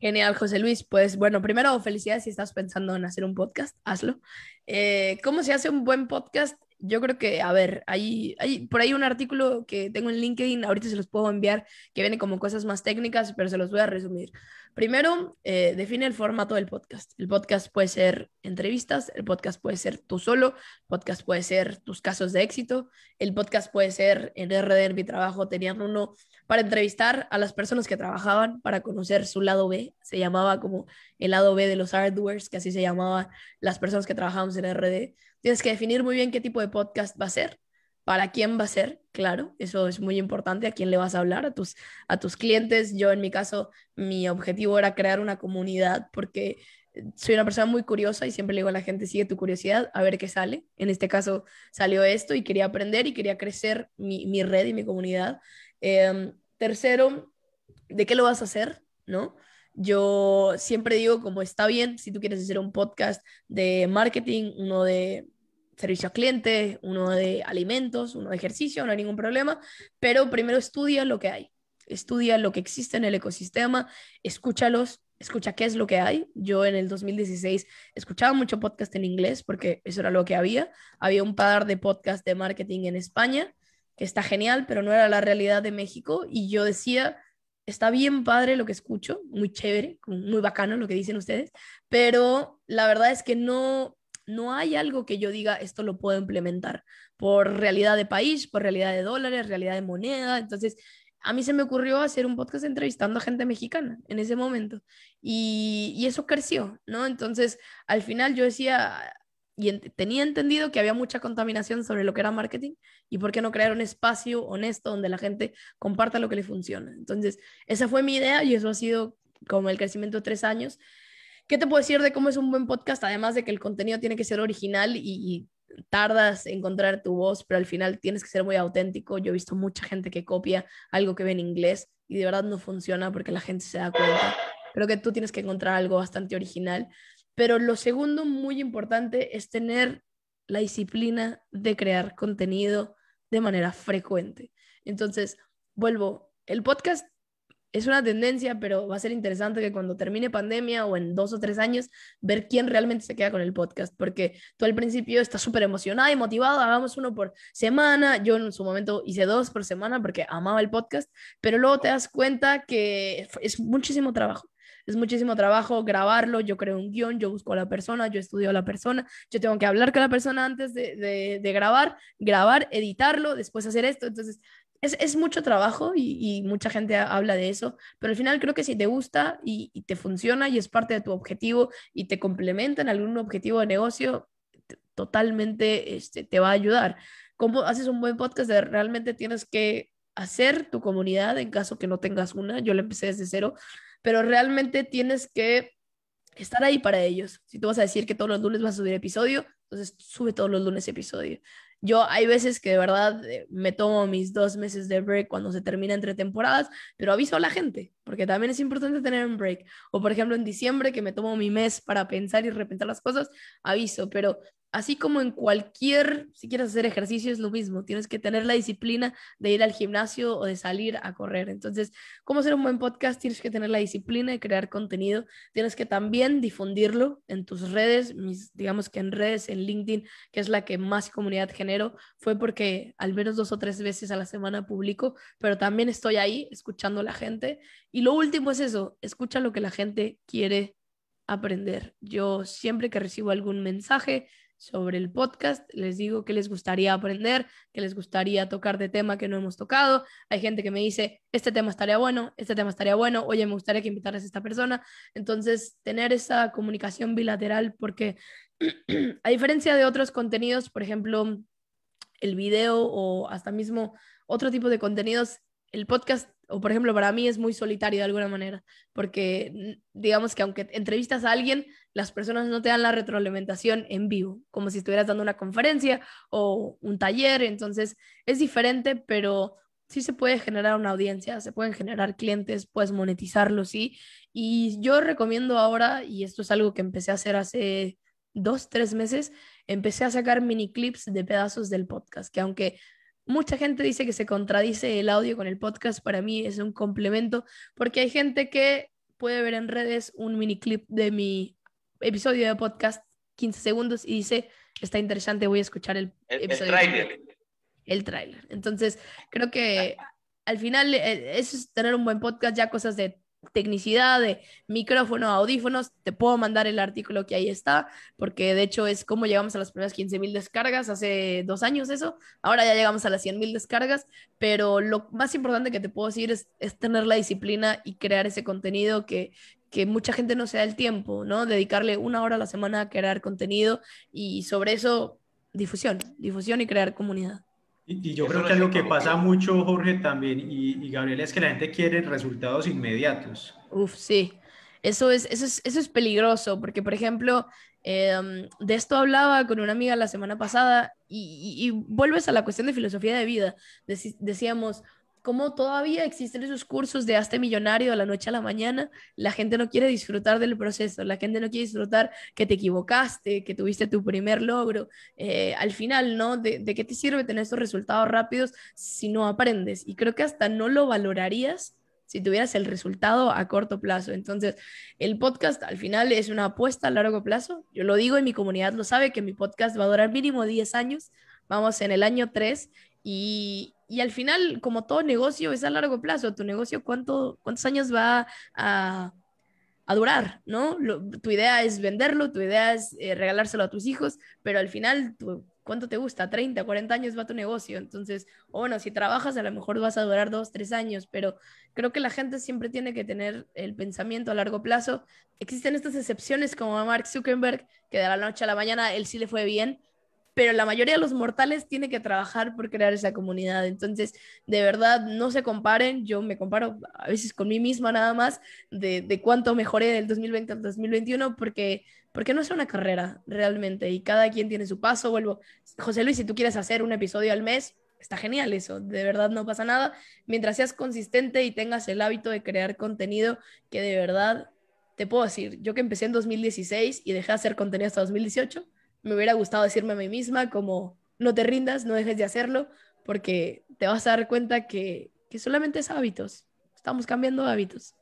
Genial, José Luis. Pues bueno, primero felicidades si estás pensando en hacer un podcast, hazlo. Eh, ¿Cómo se hace un buen podcast? Yo creo que, a ver, hay, hay por ahí un artículo que tengo en LinkedIn, ahorita se los puedo enviar, que viene como cosas más técnicas, pero se los voy a resumir. Primero, eh, define el formato del podcast. El podcast puede ser entrevistas, el podcast puede ser tú solo, el podcast puede ser tus casos de éxito, el podcast puede ser, en RD, mi trabajo, tenían uno para entrevistar a las personas que trabajaban para conocer su lado B. Se llamaba como el lado B de los hardwares, que así se llamaba las personas que trabajábamos en RD. Tienes que definir muy bien qué tipo de podcast va a ser, para quién va a ser, claro, eso es muy importante, a quién le vas a hablar, a tus, a tus clientes. Yo en mi caso, mi objetivo era crear una comunidad porque eh, soy una persona muy curiosa y siempre le digo a la gente, sigue tu curiosidad, a ver qué sale. En este caso salió esto y quería aprender y quería crecer mi, mi red y mi comunidad. Em, tercero, ¿de qué lo vas a hacer? ¿No? Yo siempre digo, como está bien, si tú quieres hacer un podcast de marketing, uno de servicio al cliente, uno de alimentos, uno de ejercicio, no hay ningún problema, pero primero estudia lo que hay, estudia lo que existe en el ecosistema, escúchalos, escucha qué es lo que hay. Yo en el 2016 escuchaba mucho podcast en inglés porque eso era lo que había. Había un par de podcast de marketing en España que está genial, pero no era la realidad de México. Y yo decía, está bien padre lo que escucho, muy chévere, muy bacano lo que dicen ustedes, pero la verdad es que no, no hay algo que yo diga, esto lo puedo implementar por realidad de país, por realidad de dólares, realidad de moneda. Entonces, a mí se me ocurrió hacer un podcast entrevistando a gente mexicana en ese momento y, y eso creció, ¿no? Entonces, al final yo decía, y tenía entendido que había mucha contaminación sobre lo que era marketing y por qué no crear un espacio honesto donde la gente comparta lo que le funciona. Entonces, esa fue mi idea y eso ha sido como el crecimiento de tres años. ¿Qué te puedo decir de cómo es un buen podcast? Además de que el contenido tiene que ser original y, y tardas en encontrar tu voz, pero al final tienes que ser muy auténtico. Yo he visto mucha gente que copia algo que ve en inglés y de verdad no funciona porque la gente se da cuenta. Creo que tú tienes que encontrar algo bastante original. Pero lo segundo muy importante es tener la disciplina de crear contenido de manera frecuente. Entonces, vuelvo, el podcast es una tendencia, pero va a ser interesante que cuando termine pandemia o en dos o tres años, ver quién realmente se queda con el podcast, porque tú al principio estás súper emocionada y motivada, hagamos uno por semana, yo en su momento hice dos por semana porque amaba el podcast, pero luego te das cuenta que es muchísimo trabajo es muchísimo trabajo grabarlo, yo creo un guión, yo busco a la persona, yo estudio a la persona, yo tengo que hablar con la persona antes de, grabar, grabar, editarlo, después hacer esto, entonces es, mucho trabajo y, mucha gente habla de eso, pero al final creo que si te gusta y, te funciona y es parte de tu objetivo y te complementa en algún objetivo de negocio, totalmente este, te va a ayudar. ¿Cómo haces un buen podcast? Realmente tienes que hacer tu comunidad en caso que no tengas una. Yo la empecé desde cero pero realmente tienes que estar ahí para ellos. Si tú vas a decir que todos los lunes vas a subir episodio, entonces sube todos los lunes episodio. Yo hay veces que de verdad eh, me tomo mis dos meses de break cuando se termina entre temporadas, pero aviso a la gente, porque también es importante tener un break. O por ejemplo en diciembre que me tomo mi mes para pensar y repensar las cosas, aviso, pero así como en cualquier, si quieres hacer ejercicio es lo mismo, tienes que tener la disciplina de ir al gimnasio o de salir a correr. Entonces, ¿cómo hacer un buen podcast? Tienes que tener la disciplina de crear contenido, tienes que también difundirlo en tus redes, digamos que en redes, en LinkedIn, que es la que más comunidad genero, fue porque al menos dos o tres veces a la semana publico, pero también estoy ahí escuchando a la gente. Y lo último es eso, escucha lo que la gente quiere aprender. Yo siempre que recibo algún mensaje, sobre el podcast, les digo que les gustaría aprender, que les gustaría tocar de tema que no hemos tocado. Hay gente que me dice, este tema estaría bueno, este tema estaría bueno, oye, me gustaría que invitaras a esta persona. Entonces, tener esa comunicación bilateral, porque a diferencia de otros contenidos, por ejemplo, el video o hasta mismo otro tipo de contenidos, el podcast o por ejemplo, para mí es muy solitario de alguna manera, porque mm, digamos que aunque entrevistas a alguien, las personas no te dan la retroalimentación en vivo, como si estuvieras dando una conferencia o un taller, entonces es diferente, pero sí se puede generar una audiencia, se pueden generar clientes, puedes monetizarlo, sí. Y yo recomiendo ahora, y esto es algo que empecé a hacer hace dos, tres meses, empecé a sacar mini clips de pedazos del podcast, que aunque Mucha gente dice que se contradice el audio con el podcast. Para mí es un complemento porque hay gente que puede ver en redes un mini clip de mi episodio de podcast, 15 segundos, y dice, está interesante, voy a escuchar el, episodio. El tráiler. El Entonces, creo que al final eh, eso es tener un buen podcast, ya cosas de tecnicidad de micrófono, audífonos, te puedo mandar el artículo que ahí está, porque de hecho es como llegamos a las primeras mil descargas, hace dos años eso, ahora ya llegamos a las mil descargas, pero lo más importante que te puedo decir es, tener la disciplina y crear ese contenido que, que mucha gente no se da el tiempo, ¿no? Dedicarle una hora a la semana a crear contenido y sobre eso difusión, difusión y crear comunidad. Y, yo creo que lo que pasa mucho, Jorge, también, y, y Gabriela, es que la gente quiere resultados inmediatos. Uf, sí. Eso es, eso es, eso es peligroso, porque, por ejemplo, em, de esto hablaba con una amiga la semana pasada y, y, vuelves a la cuestión de filosofía de vida. decíamos, como todavía existen esos cursos de hazte millonario de la noche a la mañana, la gente no quiere disfrutar del proceso, la gente no quiere disfrutar que te equivocaste, que tuviste tu primer logro. Eh, al final, ¿no? ¿De, ¿De, qué te sirve tener esos resultados rápidos si no aprendes? Y creo que hasta no lo valorarías si tuvieras el resultado a corto plazo. Entonces, el podcast al final es una apuesta a largo plazo. Yo lo digo y mi comunidad lo sabe, que mi podcast va a durar mínimo 10 años. Vamos en el año 3 y, y al final, como todo negocio, es a largo plazo. Tu negocio, cuánto, ¿cuántos años va a, durar? ¿no? tu idea es venderlo, tu idea es eh, regalárselo a tus hijos, pero al final, ¿cuánto te gusta? 30, 40 años va tu negocio. Entonces, bueno, si trabajas, a lo mejor vas a durar dos tres años, pero creo que la gente siempre tiene que tener el pensamiento a largo plazo. Existen estas excepciones como Mark Zuckerberg, que de la noche a la mañana él sí le fue bien pero la mayoría de los mortales tiene que trabajar por crear esa comunidad. Entonces, de verdad, no se comparen, yo me comparo a veces con mí misma nada más de, de cuánto mejoré del 2020 al 2021, porque, porque no es una carrera realmente y cada quien tiene su paso. Vuelvo, José Luis, si tú quieres hacer un episodio al mes, está genial eso, de verdad no pasa nada, mientras seas consistente y tengas el hábito de crear contenido que de verdad te puedo decir, yo que empecé en 2016 y dejé de hacer contenido hasta 2018, me hubiera gustado decirme a mí misma como no te rindas, no dejes de hacerlo, porque te vas a dar cuenta que, que solamente es hábitos, estamos cambiando hábitos.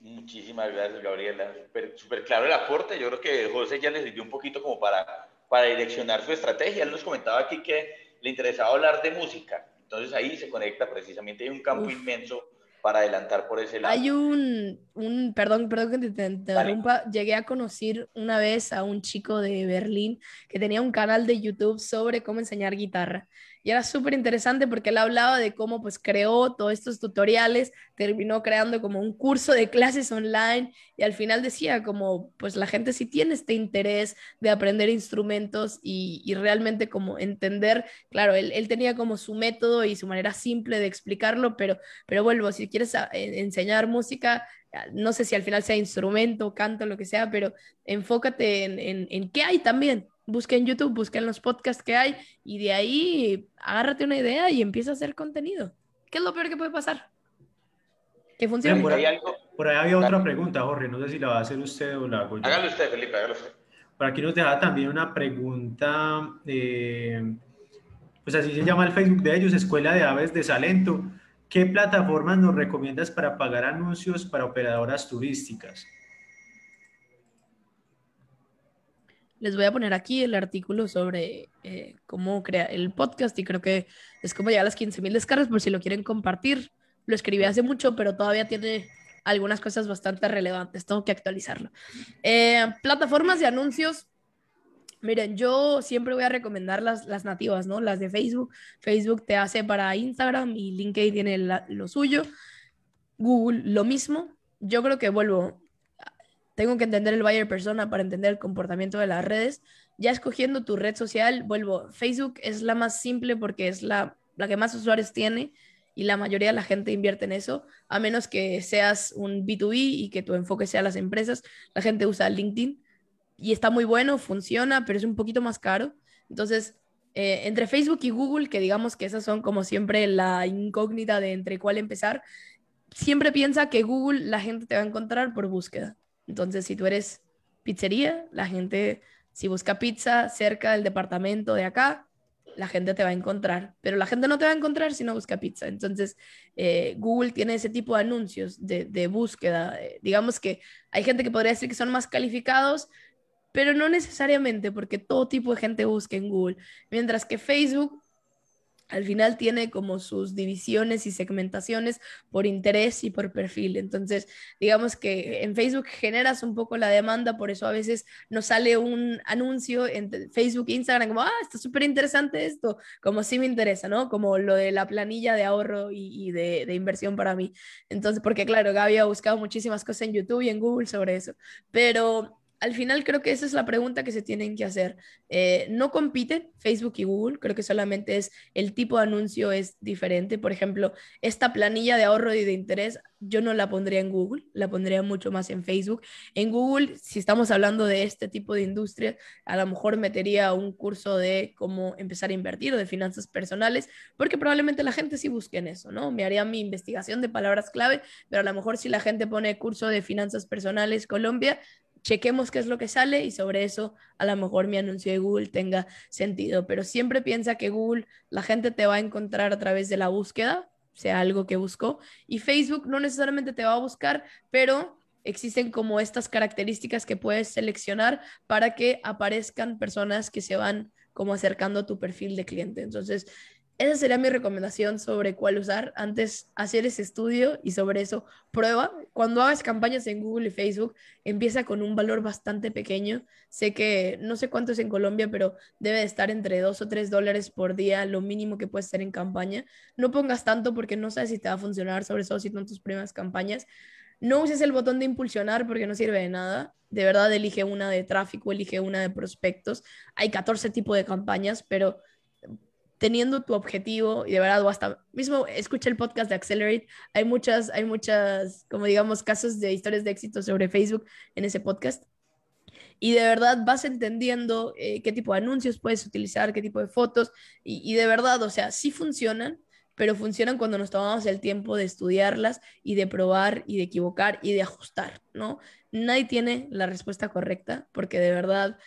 Muchísimas gracias, Gabriela. Súper claro el aporte. Yo creo que José ya le sirvió un poquito como para, para direccionar su estrategia. Él nos comentaba aquí que le interesaba hablar de música. Entonces ahí se conecta precisamente, hay un campo inmenso para adelantar por ese lado. Hay un, un perdón, perdón que te, interrumpa, llegué a conocer una vez a un chico de Berlín que tenía un canal de YouTube sobre cómo enseñar guitarra. Y era súper interesante porque él hablaba de cómo pues creó todos estos tutoriales, terminó creando como un curso de clases online y al final decía como pues la gente si tiene este interés de aprender instrumentos y, y realmente como entender, claro, él, él, tenía como su método y su manera simple de explicarlo, pero, pero vuelvo, si quieres ah, enseñar música, ah, no sé si al final sea instrumento, canto, lo que sea, pero enfócate en, en, qué hay también. Busca en YouTube, busca en los podcasts que hay y de ahí agárrate una idea y empieza a hacer contenido. ¿Qué es lo peor que puede pasar? Que funcione. Por ahí, había otra pregunta, Jorge. No sé si la va a hacer usted o la hago yo. Hágalo usted, Felipe, hágalo usted. Por aquí nos dejaba también una pregunta. Eh, pues así se llama el Facebook de ellos, Escuela de Aves de Salento. ¿Qué plataformas nos recomiendas para pagar anuncios para operadoras turísticas? Les voy a poner aquí el artículo sobre eh, cómo crear el podcast y creo que es como ya a las 15.000 descargas por si lo quieren compartir. Lo escribí hace mucho, pero todavía tiene algunas cosas bastante relevantes. Tengo que actualizarlo. Eh, plataformas de anuncios Miren, yo siempre voy a recomendar las, nativas, ¿no? Las de Facebook. Facebook te hace para Instagram y LinkedIn tiene lo suyo. Google, lo mismo. Yo creo que vuelvo. Tengo que entender el buyer persona para entender el comportamiento de las redes. Ya escogiendo tu red social, vuelvo. Facebook es la más simple porque es la, la que más usuarios tiene y la mayoría de la gente invierte en eso, a menos que seas un B2B y que tu enfoque sea las empresas. La gente usa LinkedIn y está muy bueno, funciona, pero es un poquito más caro. Entonces, eh, entre Facebook y Google, que digamos que esas son como siempre la incógnita de entre cuál empezar, siempre piensa que Google la gente te va a encontrar por búsqueda. Entonces, si tú eres pizzería, la gente, si busca pizza cerca del departamento de acá, la gente te va a encontrar, pero la gente no te va a encontrar si no busca pizza. Entonces, eh, Google tiene ese tipo de anuncios de, búsqueda. Eh, digamos que hay gente que podría decir que son más calificados, pero no necesariamente porque todo tipo de gente busca en Google, mientras que Facebook al final tiene como sus divisiones y segmentaciones por interés y por perfil. Entonces, digamos que en Facebook generas un poco la demanda, por eso a veces nos sale un anuncio en Facebook e Instagram como, ah, está súper interesante esto, como sí me interesa, ¿no? Como lo de la planilla de ahorro y, de, de, inversión para mí. Entonces, porque claro, Gaby ha buscado muchísimas cosas en YouTube y en Google sobre eso, pero al final creo que esa es la pregunta que se tienen que hacer. Eh, no compiten Facebook y Google, creo que solamente es el tipo de anuncio es diferente. Por ejemplo, esta planilla de ahorro y de interés yo no la pondría en Google, la pondría mucho más en Facebook. En Google, si estamos hablando de este tipo de industria, a lo mejor metería un curso de cómo empezar a invertir, o de finanzas personales, porque probablemente la gente sí busque en eso, ¿no? Me haría mi investigación de palabras clave, pero a lo mejor si la gente pone curso de finanzas personales Colombia, chequemos qué es lo que sale y sobre eso a lo mejor mi anuncio de Google tenga sentido. Pero siempre piensa que Google, la gente te va a encontrar a través de la búsqueda, sea algo que buscó, y Facebook no necesariamente te va a buscar, pero existen como estas características que puedes seleccionar para que aparezcan personas que se van como acercando a tu perfil de cliente. Entonces, esa sería mi recomendación sobre cuál usar. Antes, hacer ese estudio y sobre eso, prueba. Cuando hagas campañas en Google y Facebook, empieza con un valor bastante pequeño. Sé que no sé cuánto es en Colombia, pero debe de estar entre 2 o 3 dólares por día, lo mínimo que puedes hacer en campaña. No pongas tanto porque no sabes si te va a funcionar, sobre todo si son tus primeras campañas. No uses el botón de impulsionar porque no sirve de nada. De verdad, elige una de tráfico, elige una de prospectos. Hay 14 tipos de campañas, pero teniendo tu objetivo y de verdad, hasta mismo escucha el podcast de Accelerate, hay muchas, hay muchas, como digamos, casos de historias de éxito sobre Facebook en ese podcast. Y de verdad vas entendiendo eh, qué tipo de anuncios puedes utilizar, qué tipo de fotos, y, y de verdad, o sea, sí funcionan, pero funcionan cuando nos tomamos el tiempo de estudiarlas y de probar y de equivocar y de ajustar, ¿no? Nadie tiene la respuesta correcta porque de verdad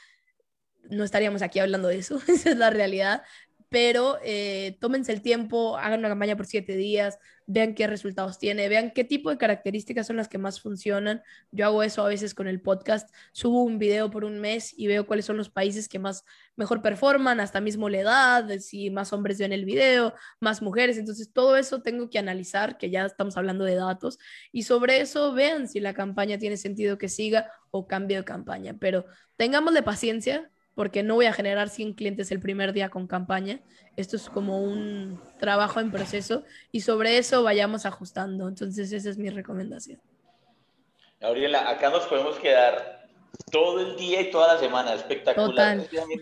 no estaríamos aquí hablando de eso, esa es la realidad, pero eh, tómense el tiempo, hagan una campaña por siete días, vean qué resultados tiene, vean qué tipo de características son las que más funcionan. Yo hago eso a veces con el podcast, subo un video por un mes y veo cuáles son los países que más mejor performan, hasta mismo la edad, si más hombres ven el video, más mujeres. Entonces, todo eso tengo que analizar, que ya estamos hablando de datos, y sobre eso vean si la campaña tiene sentido que siga o cambio de campaña, pero tengamos la paciencia porque no voy a generar 100 clientes el primer día con campaña. Esto es como un trabajo en proceso y sobre eso vayamos ajustando. Entonces, esa es mi recomendación. Gabriela, acá nos podemos quedar todo el día y toda la semana. Espectacular.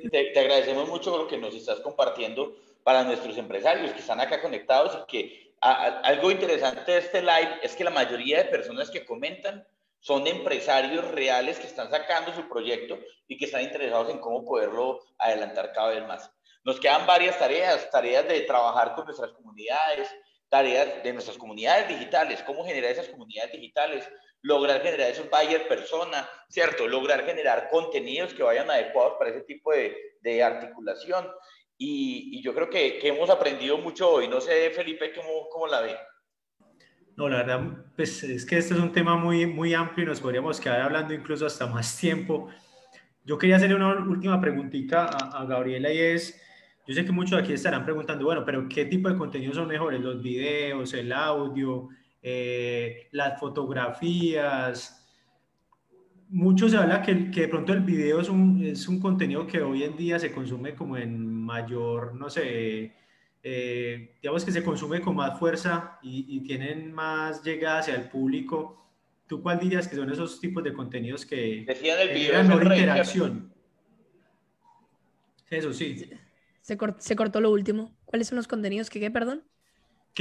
Te, te agradecemos mucho lo que nos estás compartiendo para nuestros empresarios que están acá conectados y que algo interesante de este live es que la mayoría de personas que comentan son empresarios reales que están sacando su proyecto y que están interesados en cómo poderlo adelantar cada vez más. Nos quedan varias tareas, tareas de trabajar con nuestras comunidades, tareas de nuestras comunidades digitales, cómo generar esas comunidades digitales, lograr generar esos buyer persona, ¿cierto? Lograr generar contenidos que vayan adecuados para ese tipo de, articulación. Y, yo creo que, hemos aprendido mucho hoy. No sé, Felipe, cómo, cómo la ve. No, la verdad, pues, es que este es un tema muy, muy amplio y nos podríamos quedar hablando incluso hasta más tiempo. Yo quería hacerle una última preguntita a, Gabriela y es, yo sé que muchos aquí estarán preguntando, bueno, pero ¿qué tipo de contenidos son mejores? ¿Los videos, el audio, eh, las fotografías? Mucho se habla que, que de pronto el video es un, es un contenido que hoy en día se consume como en mayor, no sé, eh, digamos que se consume con más fuerza y, tienen más llegada hacia el público. ¿Tú cuál dirías que son esos tipos de contenidos que Decían el interacción? Eso sí. Se, cortó, lo último. ¿Cuáles son los contenidos que qué, perdón?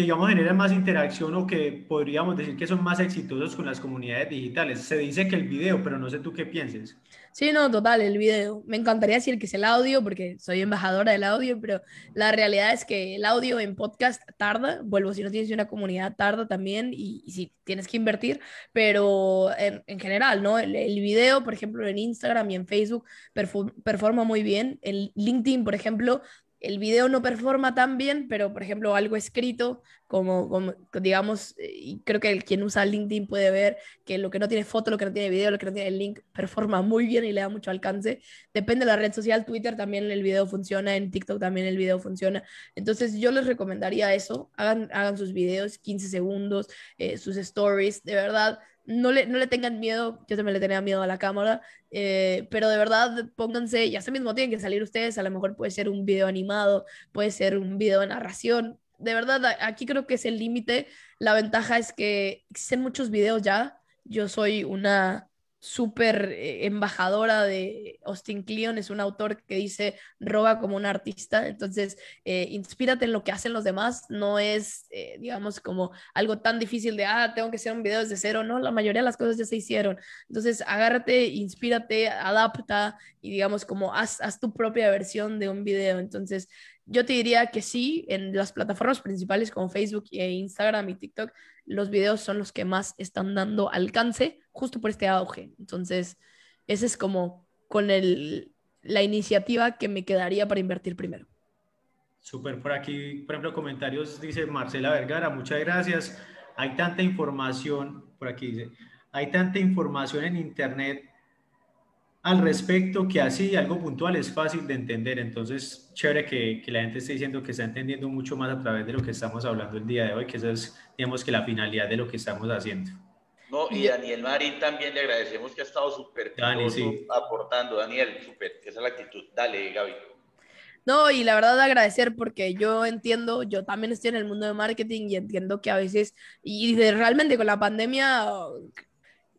que a generar más interacción o que podríamos decir que son más exitosos con las comunidades digitales. Se dice que el video, pero no sé tú qué pienses. Sí, no, total, el video. Me encantaría decir que es el audio porque soy embajadora del audio, pero la realidad es que el audio en podcast tarda, vuelvo, si no tienes una comunidad tarda también y, si tienes que invertir, pero en, general, ¿no? El, el, video, por ejemplo, en Instagram y en Facebook performa muy bien. En LinkedIn, por ejemplo, el video no performa tan bien, pero por ejemplo algo escrito, como, digamos, creo que quien usa LinkedIn puede ver que lo que no tiene foto, lo que no tiene video, lo que no tiene link, performa muy bien y le da mucho alcance. Depende de la red social, Twitter también el video funciona, en TikTok también el video funciona. Entonces yo les recomendaría eso, hagan, sus videos, 15 segundos, eh, sus stories, de verdad no le, tengan miedo, yo también le tenía miedo a la cámara, eh, pero de verdad pónganse, y así mismo tienen que salir ustedes, a lo mejor puede ser un video animado, puede ser un video de narración, de verdad aquí creo que es el límite, la ventaja es que existen muchos videos ya, yo soy una súper eh, embajadora de Austin Kleon, es un autor que dice roba como un artista, entonces eh, inspírate en lo que hacen los demás, no es, eh, digamos, como algo tan difícil de, ah, tengo que hacer un video desde cero, no, la mayoría de las cosas ya se hicieron, entonces agárrate, inspírate, adapta y digamos como haz, haz tu propia versión de un video, entonces yo te diría que sí, en las plataformas principales como Facebook e Instagram y TikTok, los videos son los que más están dando alcance, justo por este auge. Entonces, ese es como con el, la iniciativa que me quedaría para invertir primero. super, por aquí, por ejemplo, comentarios dice Marcela Vergara, muchas gracias. Hay tanta información, por aquí dice, hay tanta información en Internet al respecto que así algo puntual es fácil de entender. Entonces, chévere que, que, la gente esté diciendo que está entendiendo mucho más a través de lo que estamos hablando el día de hoy, que esa es, digamos, que la finalidad de lo que estamos haciendo. No, y Daniel Marín también le agradecemos que ha estado súper sí. aportando. Daniel, súper, esa es la actitud. Dale, Gaby. No, y la verdad agradecer porque yo entiendo, yo también estoy en el mundo de marketing y entiendo que a veces, y realmente con la pandemia,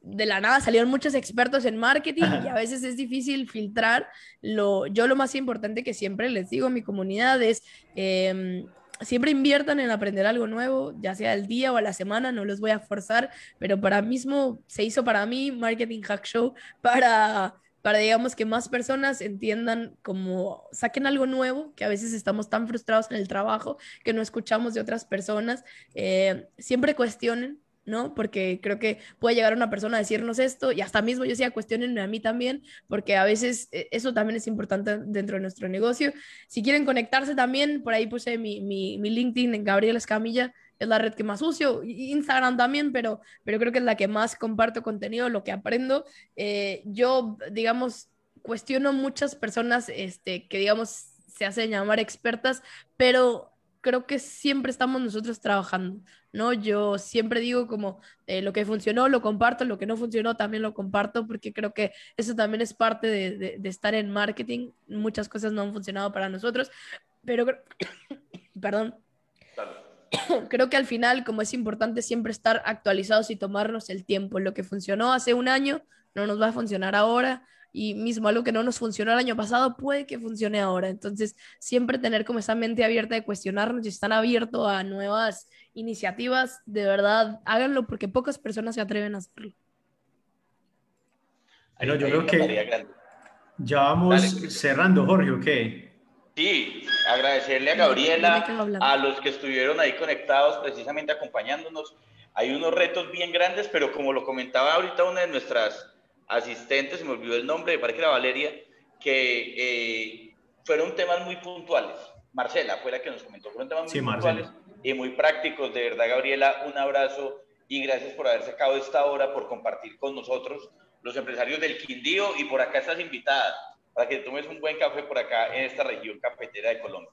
de la nada salieron muchos expertos en marketing y a veces es difícil filtrar. Lo, yo lo más importante que siempre les digo a mi comunidad es... Em, siempre inviertan en aprender algo nuevo, ya sea el día o la semana, no los voy a forzar, pero para mismo se hizo para mí Marketing Hack Show para para digamos que más personas entiendan como saquen algo nuevo, que a veces estamos tan frustrados en el trabajo que no escuchamos de otras personas, eh, siempre cuestionen, ¿no? Porque creo que puede llegar una persona a decirnos esto y hasta mismo yo decía, cuestionen a mí también, porque a veces eh, eso también es importante dentro de nuestro negocio. Si quieren conectarse también, por ahí puse mi, LinkedIn en Gabriel Escamilla, es la red que más uso, Instagram también, pero, pero creo que es la que más comparto contenido, lo que aprendo. Eh, yo, digamos, cuestiono muchas personas este, que, digamos, se hacen llamar expertas, pero creo que siempre estamos nosotros trabajando, ¿no? Yo siempre digo como eh, lo que funcionó lo comparto, lo que no funcionó también lo comparto, porque creo que eso también es parte de, de, estar en marketing. Muchas cosas no han funcionado para nosotros, pero perdón. Creo que al final, como es importante siempre estar actualizados y tomarnos el tiempo, lo que funcionó hace un año no nos va a funcionar ahora, y mismo algo que no nos funcionó el año pasado puede que funcione ahora. Entonces, siempre tener como esa mente abierta de cuestionarnos y estar abierto a nuevas iniciativas, de verdad, háganlo porque pocas personas se atreven a hacerlo. Bueno, yo creo que ya vamos cerrando, Jorge, ¿ok? Sí, agradecerle a Gabriela, a los que estuvieron ahí conectados, precisamente acompañándonos. Hay unos retos bien grandes, pero como lo comentaba ahorita una de nuestras asistentes, se me olvidó el nombre, me parece que era Valeria, que eh, fueron temas muy puntuales. Marcela fue la que nos comentó, fueron temas muy puntuales y muy prácticos. De verdad, Gabriela, un abrazo y gracias por haber sacado esta hora, por compartir con nosotros los empresarios del Quindío y por acá estás invitada para que tomes un buen café por acá en esta región cafetera de Colombia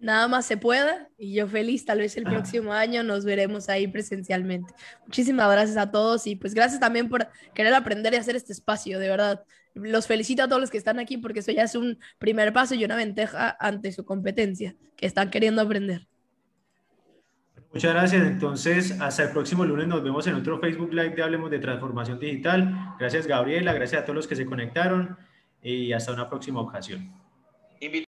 nada más se pueda y yo feliz, tal vez el próximo año nos veremos ahí presencialmente. Muchísimas gracias a todos y pues gracias también por querer aprender y hacer este espacio, de verdad. Los felicito a todos los que están aquí porque eso ya es un primer paso y una ventaja ante su competencia que están queriendo aprender. Muchas gracias. Entonces, hasta el próximo lunes nos vemos en otro Facebook Live de Hablemos de Transformación Digital. Gracias, Gabriela. Gracias a todos los que se conectaron y hasta una próxima ocasión.